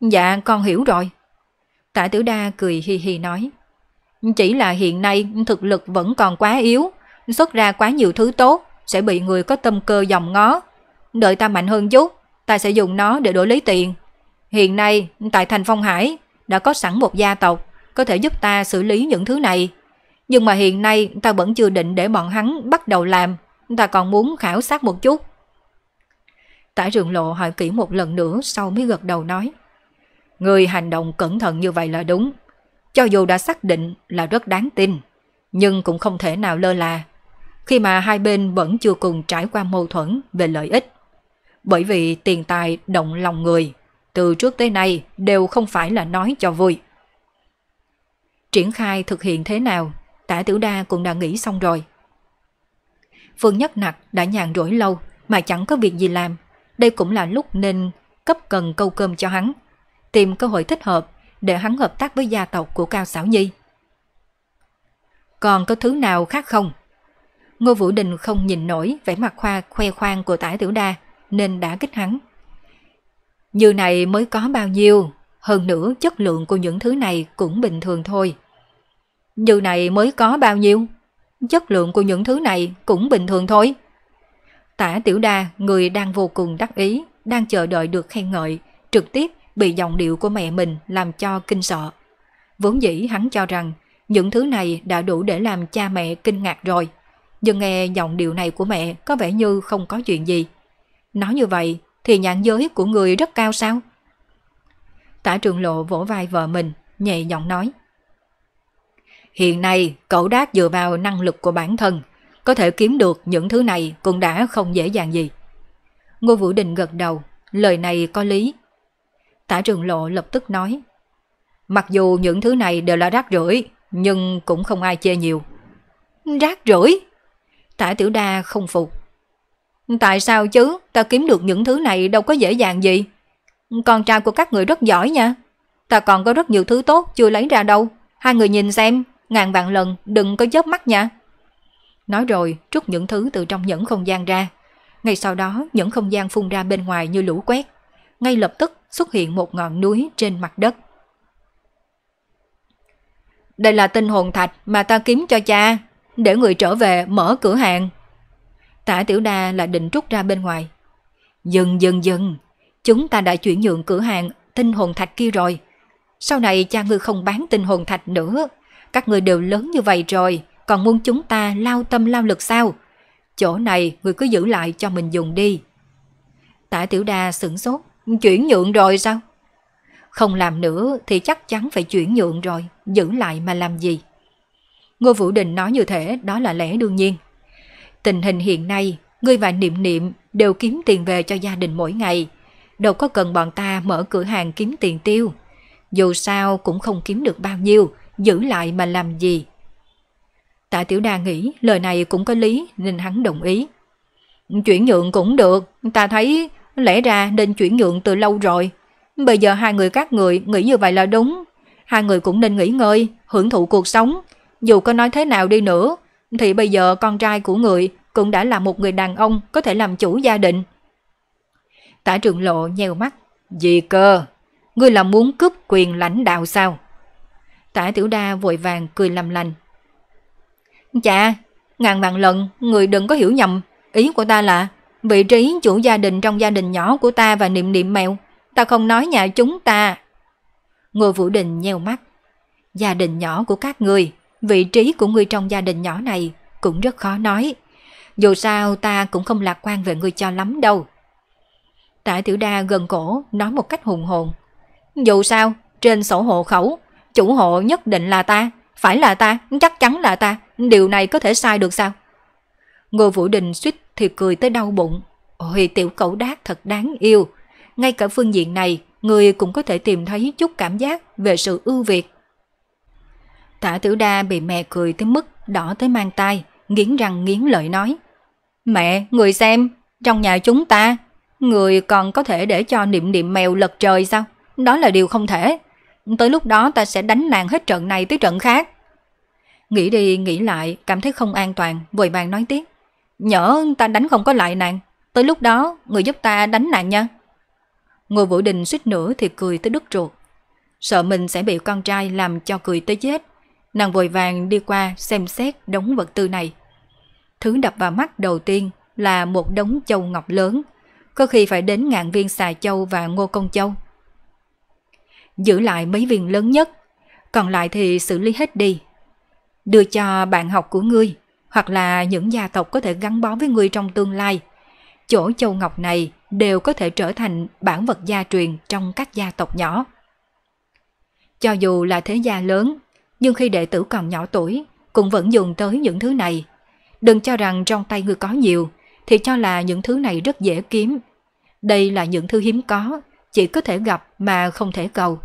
Dạ, con hiểu rồi. Tả tử đa cười hi hi nói. Chỉ là hiện nay thực lực vẫn còn quá yếu, xuất ra quá nhiều thứ tốt, sẽ bị người có tâm cơ dòng ngó. Đợi ta mạnh hơn chút, ta sẽ dùng nó để đổi lấy tiền. Hiện nay, tại thành Phong Hải, đã có sẵn một gia tộc có thể giúp ta xử lý những thứ này. Nhưng mà hiện nay ta vẫn chưa định để bọn hắn bắt đầu làm, ta còn muốn khảo sát một chút. Tả trường lộ hỏi kỹ một lần nữa sau mới gật đầu nói. Người hành động cẩn thận như vậy là đúng. Cho dù đã xác định là rất đáng tin, nhưng cũng không thể nào lơ là khi mà hai bên vẫn chưa cùng trải qua mâu thuẫn về lợi ích. Bởi vì tiền tài động lòng người, từ trước tới nay đều không phải là nói cho vui. Triển khai thực hiện thế nào, tả tiểu đa cũng đã nghĩ xong rồi. Phương Nhất Nặc đã nhàn rỗi lâu mà chẳng có việc gì làm. Đây cũng là lúc nên cấp cần câu cơm cho hắn, tìm cơ hội thích hợp để hắn hợp tác với gia tộc của Cao Sảo Nhi. Còn có thứ nào khác không? Ngô Vũ Đình không nhìn nổi vẻ mặt khoa khoe khoang của tả tiểu đa nên đã kích hắn. Như này mới có bao nhiêu, hơn nữa chất lượng của những thứ này cũng bình thường thôi. Như này mới có bao nhiêu, chất lượng của những thứ này cũng bình thường thôi. Tả tiểu đa, người đang vô cùng đắc ý, đang chờ đợi được khen ngợi, trực tiếp bị giọng điệu của mẹ mình làm cho kinh sợ. Vốn dĩ hắn cho rằng những thứ này đã đủ để làm cha mẹ kinh ngạc rồi. Nhưng nghe giọng điệu này của mẹ có vẻ như không có chuyện gì. Nói như vậy thì nhãn giới của người rất cao sao? Tả trường lộ vỗ vai vợ mình, nhẹ giọng nói. Hiện nay, cậu đát dựa vào năng lực của bản thân, có thể kiếm được những thứ này cũng đã không dễ dàng gì. Ngô Vũ Đình gật đầu, lời này có lý. Tả trường lộ lập tức nói. Mặc dù những thứ này đều là rác rưởi, nhưng cũng không ai chê nhiều. Rác rưởi? Tả tiểu đa không phục. Tại sao chứ, ta kiếm được những thứ này đâu có dễ dàng gì. Con trai của các người rất giỏi nha. Ta còn có rất nhiều thứ tốt chưa lấy ra đâu. Hai người nhìn xem, ngàn vạn lần đừng có chớp mắt nha. Nói rồi, trút những thứ từ trong những không gian ra. Ngay sau đó, những không gian phun ra bên ngoài như lũ quét. Ngay lập tức xuất hiện một ngọn núi trên mặt đất. Đây là tinh hồn thạch mà ta kiếm cho cha để người trở về mở cửa hàng. Tả Tiểu Đa là định rút ra bên ngoài. Dần dần dần, chúng ta đã chuyển nhượng cửa hàng tinh hồn thạch kia rồi. Sau này cha ngươi không bán tinh hồn thạch nữa. Các người đều lớn như vậy rồi, còn muốn chúng ta lao tâm lao lực sao? Chỗ này người cứ giữ lại cho mình dùng đi. Tả Tiểu Đa sửng sốt, chuyển nhượng rồi sao? Không làm nữa thì chắc chắn phải chuyển nhượng rồi, giữ lại mà làm gì? Ngô Vũ Đình nói như thế đó là lẽ đương nhiên. Tình hình hiện nay, ngươi và Niệm Niệm đều kiếm tiền về cho gia đình mỗi ngày. Đâu có cần bọn ta mở cửa hàng kiếm tiền tiêu. Dù sao cũng không kiếm được bao nhiêu, giữ lại mà làm gì. Tạ Tiểu Đa nghĩ lời này cũng có lý nên hắn đồng ý. Chuyển nhượng cũng được, ta thấy lẽ ra nên chuyển nhượng từ lâu rồi. Bây giờ hai người các người nghĩ như vậy là đúng. Hai người cũng nên nghỉ ngơi, hưởng thụ cuộc sống, dù có nói thế nào đi nữa, thì bây giờ con trai của người cũng đã là một người đàn ông có thể làm chủ gia đình. Tả trường lộ nheo mắt. Gì cơ? Ngươi là muốn cướp quyền lãnh đạo sao? Tả tiểu đa vội vàng cười làm lành. Chà, ngàn vạn lần, người đừng có hiểu nhầm. Ý của ta là vị trí chủ gia đình trong gia đình nhỏ của ta và niệm niệm mèo. Ta không nói nhà chúng ta. Ngô Vũ Đình nheo mắt. Gia đình nhỏ của các người vị trí của ngươi trong gia đình nhỏ này cũng rất khó nói. Dù sao ta cũng không lạc quan về ngươi cho lắm đâu. Tả tiểu đa gần cổ nói một cách hùng hồn. Dù sao, trên sổ hộ khẩu, chủ hộ nhất định là ta, phải là ta, chắc chắn là ta, điều này có thể sai được sao? Ngô Vũ Đình suýt thì cười tới đau bụng. Ôi tiểu cậu đát thật đáng yêu. Ngay cả phương diện này, người cũng có thể tìm thấy chút cảm giác về sự ưu việt. Tả tử đa bị mẹ cười tới mức đỏ tới mang tai, nghiến răng nghiến lợi nói. Mẹ, người xem, trong nhà chúng ta, người còn có thể để cho niệm niệm mèo lật trời sao? Đó là điều không thể. Tới lúc đó ta sẽ đánh nàng hết trận này tới trận khác. Nghĩ đi nghĩ lại, cảm thấy không an toàn, vội vàng nói tiếp. Nhỡ ta đánh không có lại nàng, tới lúc đó người giúp ta đánh nàng nha. Ngô Vũ Đình suýt nữa thì cười tới đứt ruột. Sợ mình sẽ bị con trai làm cho cười tới chết, Nàng vội vàng đi qua xem xét đống vật tư này. Thứ đập vào mắt đầu tiên là một đống châu ngọc lớn, có khi phải đến ngàn viên xà châu và ngô công châu. Giữ lại mấy viên lớn nhất, còn lại thì xử lý hết đi. Đưa cho bạn học của ngươi, hoặc là những gia tộc có thể gắn bó với ngươi trong tương lai. Chỗ châu ngọc này đều có thể trở thành bản vật gia truyền trong các gia tộc nhỏ. Cho dù là thế gia lớn nhưng khi đệ tử còn nhỏ tuổi, cũng vẫn dùng tới những thứ này. Đừng cho rằng trong tay người có nhiều, thì cho là những thứ này rất dễ kiếm. Đây là những thứ hiếm có, chỉ có thể gặp mà không thể cầu.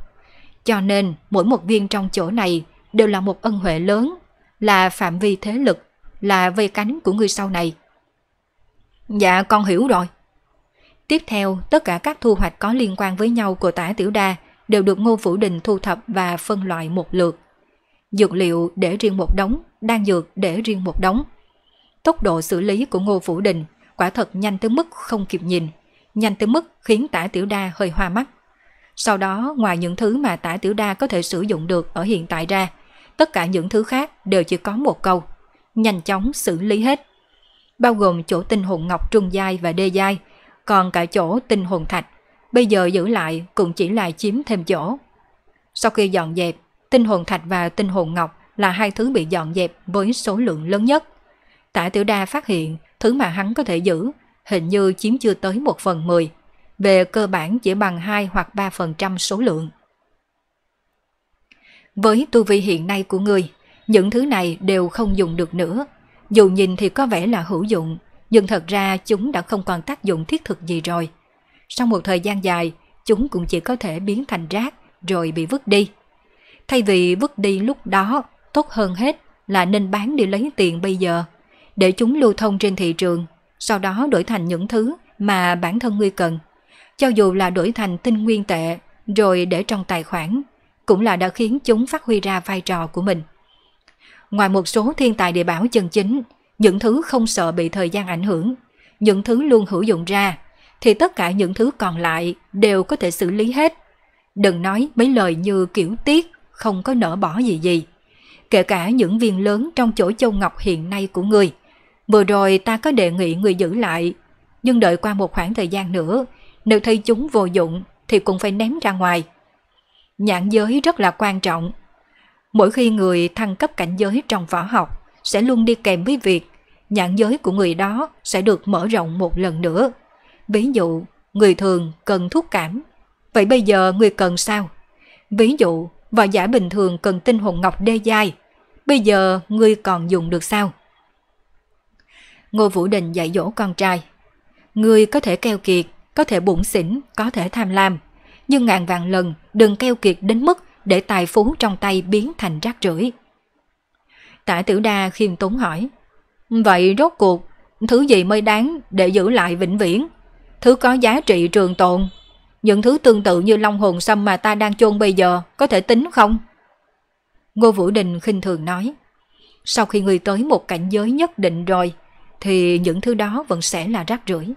Cho nên, mỗi một viên trong chỗ này đều là một ân huệ lớn, là phạm vi thế lực, là vây cánh của người sau này. Dạ con hiểu rồi. Tiếp theo, tất cả các thu hoạch có liên quan với nhau của tả tiểu đa đều được Ngô Phủ Đình thu thập và phân loại một lượt dược liệu để riêng một đống, đan dược để riêng một đống. Tốc độ xử lý của Ngô Phủ Đình quả thật nhanh tới mức không kịp nhìn, nhanh tới mức khiến tả tiểu đa hơi hoa mắt. Sau đó, ngoài những thứ mà tả tiểu đa có thể sử dụng được ở hiện tại ra, tất cả những thứ khác đều chỉ có một câu, nhanh chóng xử lý hết. Bao gồm chỗ tinh hồn ngọc trung giai và đê giai, còn cả chỗ tinh hồn thạch, bây giờ giữ lại cũng chỉ là chiếm thêm chỗ. Sau khi dọn dẹp, Tinh hồn thạch và tinh hồn ngọc là hai thứ bị dọn dẹp với số lượng lớn nhất. Tả Tiểu Đa phát hiện thứ mà hắn có thể giữ hình như chiếm chưa tới một phần mười, về cơ bản chỉ bằng 2 hoặc 3% số lượng. Với tu vi hiện nay của người, những thứ này đều không dùng được nữa. Dù nhìn thì có vẻ là hữu dụng, nhưng thật ra chúng đã không còn tác dụng thiết thực gì rồi. Sau một thời gian dài, chúng cũng chỉ có thể biến thành rác rồi bị vứt đi. Thay vì vứt đi lúc đó, tốt hơn hết là nên bán đi lấy tiền bây giờ, để chúng lưu thông trên thị trường, sau đó đổi thành những thứ mà bản thân ngươi cần. Cho dù là đổi thành tinh nguyên tệ, rồi để trong tài khoản, cũng là đã khiến chúng phát huy ra vai trò của mình. Ngoài một số thiên tài địa bảo chân chính, những thứ không sợ bị thời gian ảnh hưởng, những thứ luôn hữu dụng ra, thì tất cả những thứ còn lại đều có thể xử lý hết. Đừng nói mấy lời như kiểu tiếc, không có nỡ bỏ gì gì. Kể cả những viên lớn trong chỗ châu Ngọc hiện nay của người. Vừa rồi ta có đề nghị người giữ lại, nhưng đợi qua một khoảng thời gian nữa, nếu thấy chúng vô dụng thì cũng phải ném ra ngoài. Nhãn giới rất là quan trọng. Mỗi khi người thăng cấp cảnh giới trong võ học sẽ luôn đi kèm với việc nhãn giới của người đó sẽ được mở rộng một lần nữa. Ví dụ, người thường cần thuốc cảm. Vậy bây giờ người cần sao? Ví dụ, Võ giả bình thường cần tinh hồn ngọc đê dai. Bây giờ ngươi còn dùng được sao? Ngô Vũ Đình dạy dỗ con trai. Ngươi có thể keo kiệt, có thể bụng xỉn, có thể tham lam. Nhưng ngàn vạn lần đừng keo kiệt đến mức để tài phú trong tay biến thành rác rưởi. Tả tử đa khiêm tốn hỏi. Vậy rốt cuộc, thứ gì mới đáng để giữ lại vĩnh viễn? Thứ có giá trị trường tồn những thứ tương tự như long hồn xâm mà ta đang chôn bây giờ có thể tính không? Ngô Vũ Đình khinh thường nói, sau khi người tới một cảnh giới nhất định rồi, thì những thứ đó vẫn sẽ là rác rưởi.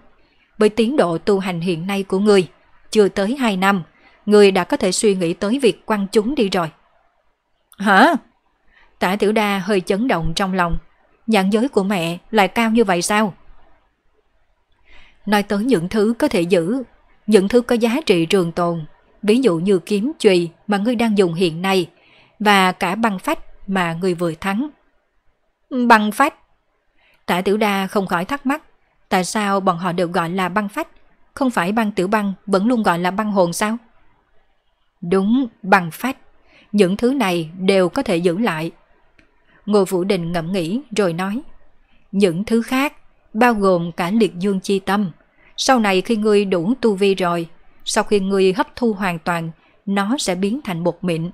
Với tiến độ tu hành hiện nay của người, chưa tới hai năm, người đã có thể suy nghĩ tới việc quăng chúng đi rồi. Hả? Tả Tiểu Đa hơi chấn động trong lòng. Nhãn giới của mẹ lại cao như vậy sao? Nói tới những thứ có thể giữ những thứ có giá trị trường tồn, ví dụ như kiếm chùy mà ngươi đang dùng hiện nay và cả băng phách mà ngươi vừa thắng. Băng phách? Tả Tiểu Đa không khỏi thắc mắc, tại sao bọn họ đều gọi là băng phách, không phải băng tiểu băng vẫn luôn gọi là băng hồn sao? Đúng, băng phách. Những thứ này đều có thể giữ lại. Ngô Vũ Đình ngẫm nghĩ rồi nói. Những thứ khác, bao gồm cả liệt dương chi tâm, sau này khi ngươi đủ tu vi rồi, sau khi ngươi hấp thu hoàn toàn, nó sẽ biến thành bột mịn.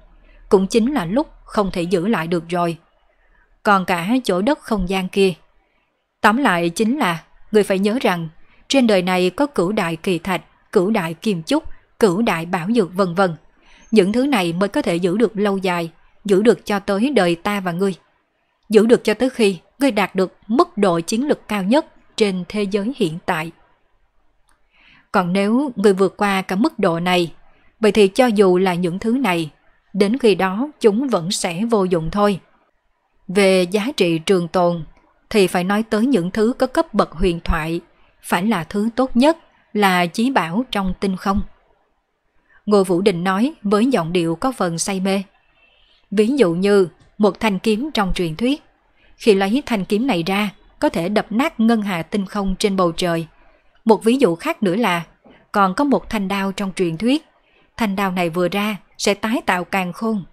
Cũng chính là lúc không thể giữ lại được rồi. Còn cả chỗ đất không gian kia. Tóm lại chính là, người phải nhớ rằng, trên đời này có cửu đại kỳ thạch, cửu đại kiềm trúc, cửu đại bảo dược vân vân. Những thứ này mới có thể giữ được lâu dài, giữ được cho tới đời ta và ngươi. Giữ được cho tới khi ngươi đạt được mức độ chiến lực cao nhất trên thế giới hiện tại. Còn nếu người vượt qua cả mức độ này, vậy thì cho dù là những thứ này, đến khi đó chúng vẫn sẽ vô dụng thôi. Về giá trị trường tồn, thì phải nói tới những thứ có cấp bậc huyền thoại, phải là thứ tốt nhất, là chí bảo trong tinh không. Ngô Vũ Đình nói với giọng điệu có phần say mê. Ví dụ như một thanh kiếm trong truyền thuyết. Khi lấy thanh kiếm này ra, có thể đập nát ngân hà tinh không trên bầu trời, một ví dụ khác nữa là còn có một thanh đao trong truyền thuyết. Thanh đao này vừa ra sẽ tái tạo càng khôn.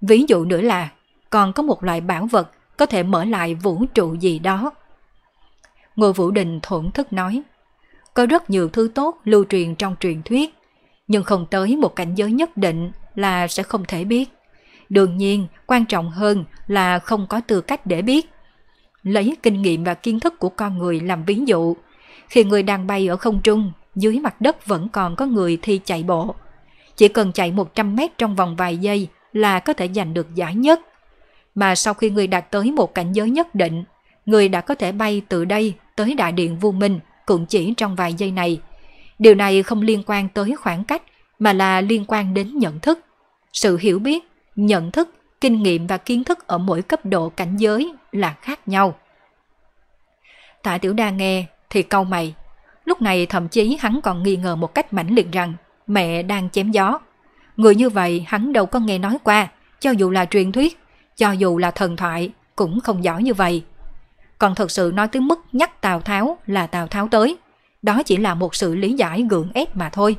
Ví dụ nữa là còn có một loại bảo vật có thể mở lại vũ trụ gì đó. Ngô Vũ Đình thổn thức nói, có rất nhiều thứ tốt lưu truyền trong truyền thuyết, nhưng không tới một cảnh giới nhất định là sẽ không thể biết. Đương nhiên, quan trọng hơn là không có tư cách để biết. Lấy kinh nghiệm và kiến thức của con người làm ví dụ, khi người đang bay ở không trung, dưới mặt đất vẫn còn có người thi chạy bộ. Chỉ cần chạy 100 mét trong vòng vài giây là có thể giành được giải nhất. Mà sau khi người đạt tới một cảnh giới nhất định, người đã có thể bay từ đây tới đại điện vô minh cũng chỉ trong vài giây này. Điều này không liên quan tới khoảng cách mà là liên quan đến nhận thức. Sự hiểu biết, nhận thức, kinh nghiệm và kiến thức ở mỗi cấp độ cảnh giới là khác nhau. Tạ Tiểu Đa nghe thì câu mày. Lúc này thậm chí hắn còn nghi ngờ một cách mãnh liệt rằng mẹ đang chém gió. Người như vậy hắn đâu có nghe nói qua, cho dù là truyền thuyết, cho dù là thần thoại, cũng không giỏi như vậy. Còn thật sự nói tới mức nhắc Tào Tháo là Tào Tháo tới, đó chỉ là một sự lý giải gượng ép mà thôi.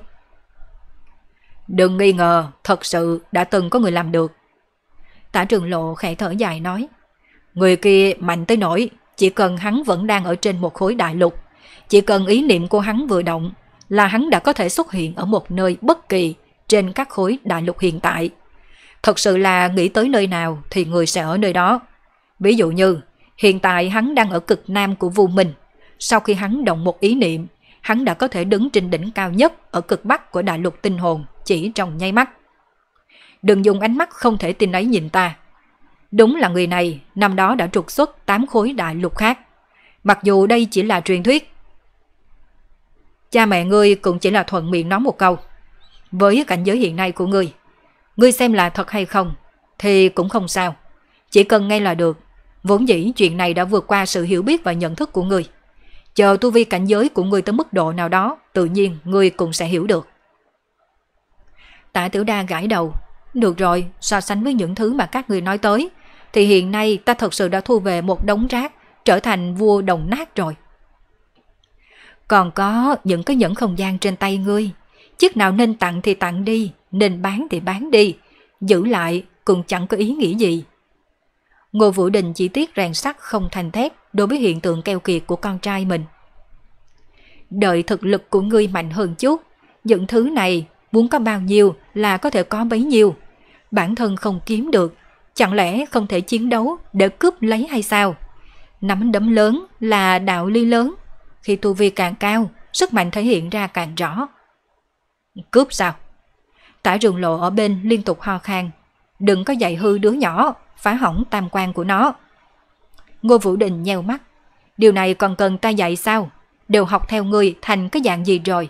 Đừng nghi ngờ, thật sự đã từng có người làm được. Tả trường lộ khẽ thở dài nói, người kia mạnh tới nổi, chỉ cần hắn vẫn đang ở trên một khối đại lục, chỉ cần ý niệm của hắn vừa động là hắn đã có thể xuất hiện ở một nơi bất kỳ trên các khối đại lục hiện tại. Thật sự là nghĩ tới nơi nào thì người sẽ ở nơi đó. Ví dụ như, hiện tại hắn đang ở cực nam của vô mình Sau khi hắn động một ý niệm, hắn đã có thể đứng trên đỉnh cao nhất ở cực bắc của đại lục tinh hồn chỉ trong nháy mắt. Đừng dùng ánh mắt không thể tin ấy nhìn ta. Đúng là người này, năm đó đã trục xuất tám khối đại lục khác. Mặc dù đây chỉ là truyền thuyết, cha mẹ ngươi cũng chỉ là thuận miệng nói một câu. Với cảnh giới hiện nay của ngươi, ngươi xem là thật hay không, thì cũng không sao. Chỉ cần nghe là được, vốn dĩ chuyện này đã vượt qua sự hiểu biết và nhận thức của ngươi. Chờ tu vi cảnh giới của ngươi tới mức độ nào đó, tự nhiên ngươi cũng sẽ hiểu được. Tạ Tiểu Đa gãi đầu, được rồi, so sánh với những thứ mà các người nói tới, thì hiện nay ta thật sự đã thu về một đống rác, trở thành vua đồng nát rồi. Còn có những cái nhẫn không gian trên tay ngươi. Chiếc nào nên tặng thì tặng đi, nên bán thì bán đi. Giữ lại cũng chẳng có ý nghĩa gì. Ngô Vũ Đình chỉ tiếc rèn sắt không thành thép đối với hiện tượng keo kiệt của con trai mình. Đợi thực lực của ngươi mạnh hơn chút, những thứ này muốn có bao nhiêu là có thể có bấy nhiêu. Bản thân không kiếm được, chẳng lẽ không thể chiến đấu để cướp lấy hay sao? Nắm đấm lớn là đạo ly lớn, khi tu vi càng cao, sức mạnh thể hiện ra càng rõ. Cướp sao? Tả rừng lộ ở bên liên tục ho khan. Đừng có dạy hư đứa nhỏ, phá hỏng tam quan của nó. Ngô Vũ Đình nheo mắt. Điều này còn cần ta dạy sao? Đều học theo người thành cái dạng gì rồi?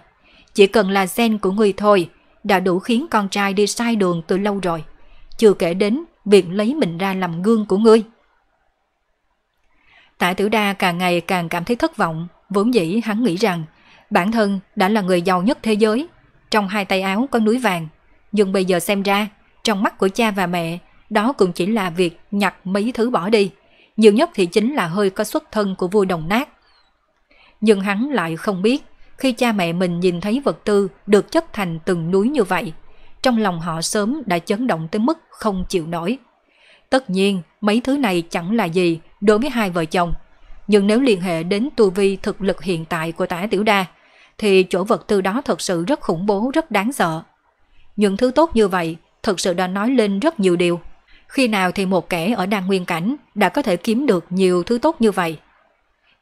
Chỉ cần là gen của người thôi, đã đủ khiến con trai đi sai đường từ lâu rồi. Chưa kể đến việc lấy mình ra làm gương của ngươi. Tả tử đa càng ngày càng cảm thấy thất vọng. Vốn dĩ hắn nghĩ rằng bản thân đã là người giàu nhất thế giới, trong hai tay áo có núi vàng. Nhưng bây giờ xem ra, trong mắt của cha và mẹ, đó cũng chỉ là việc nhặt mấy thứ bỏ đi. Nhiều nhất thì chính là hơi có xuất thân của vua đồng nát. Nhưng hắn lại không biết, khi cha mẹ mình nhìn thấy vật tư được chất thành từng núi như vậy, trong lòng họ sớm đã chấn động tới mức không chịu nổi. Tất nhiên, mấy thứ này chẳng là gì đối với hai vợ chồng – nhưng nếu liên hệ đến tu vi thực lực hiện tại của tả tiểu đa, thì chỗ vật tư đó thật sự rất khủng bố, rất đáng sợ. Những thứ tốt như vậy thật sự đã nói lên rất nhiều điều. Khi nào thì một kẻ ở đan nguyên cảnh đã có thể kiếm được nhiều thứ tốt như vậy?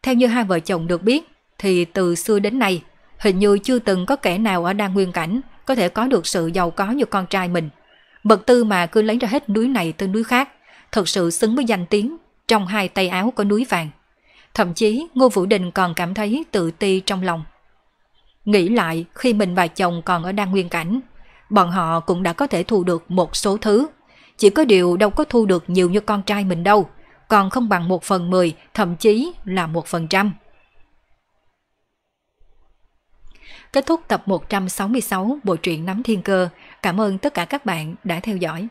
Theo như hai vợ chồng được biết, thì từ xưa đến nay, hình như chưa từng có kẻ nào ở đan nguyên cảnh có thể có được sự giàu có như con trai mình. Vật tư mà cứ lấy ra hết núi này tới núi khác, thật sự xứng với danh tiếng trong hai tay áo có núi vàng. Thậm chí Ngô Vũ Đình còn cảm thấy tự ti trong lòng. Nghĩ lại khi mình và chồng còn ở đan nguyên cảnh, bọn họ cũng đã có thể thu được một số thứ. Chỉ có điều đâu có thu được nhiều như con trai mình đâu, còn không bằng một phần mười, thậm chí là một phần trăm. Kết thúc tập 166 bộ truyện Nắm Thiên Cơ. Cảm ơn tất cả các bạn đã theo dõi.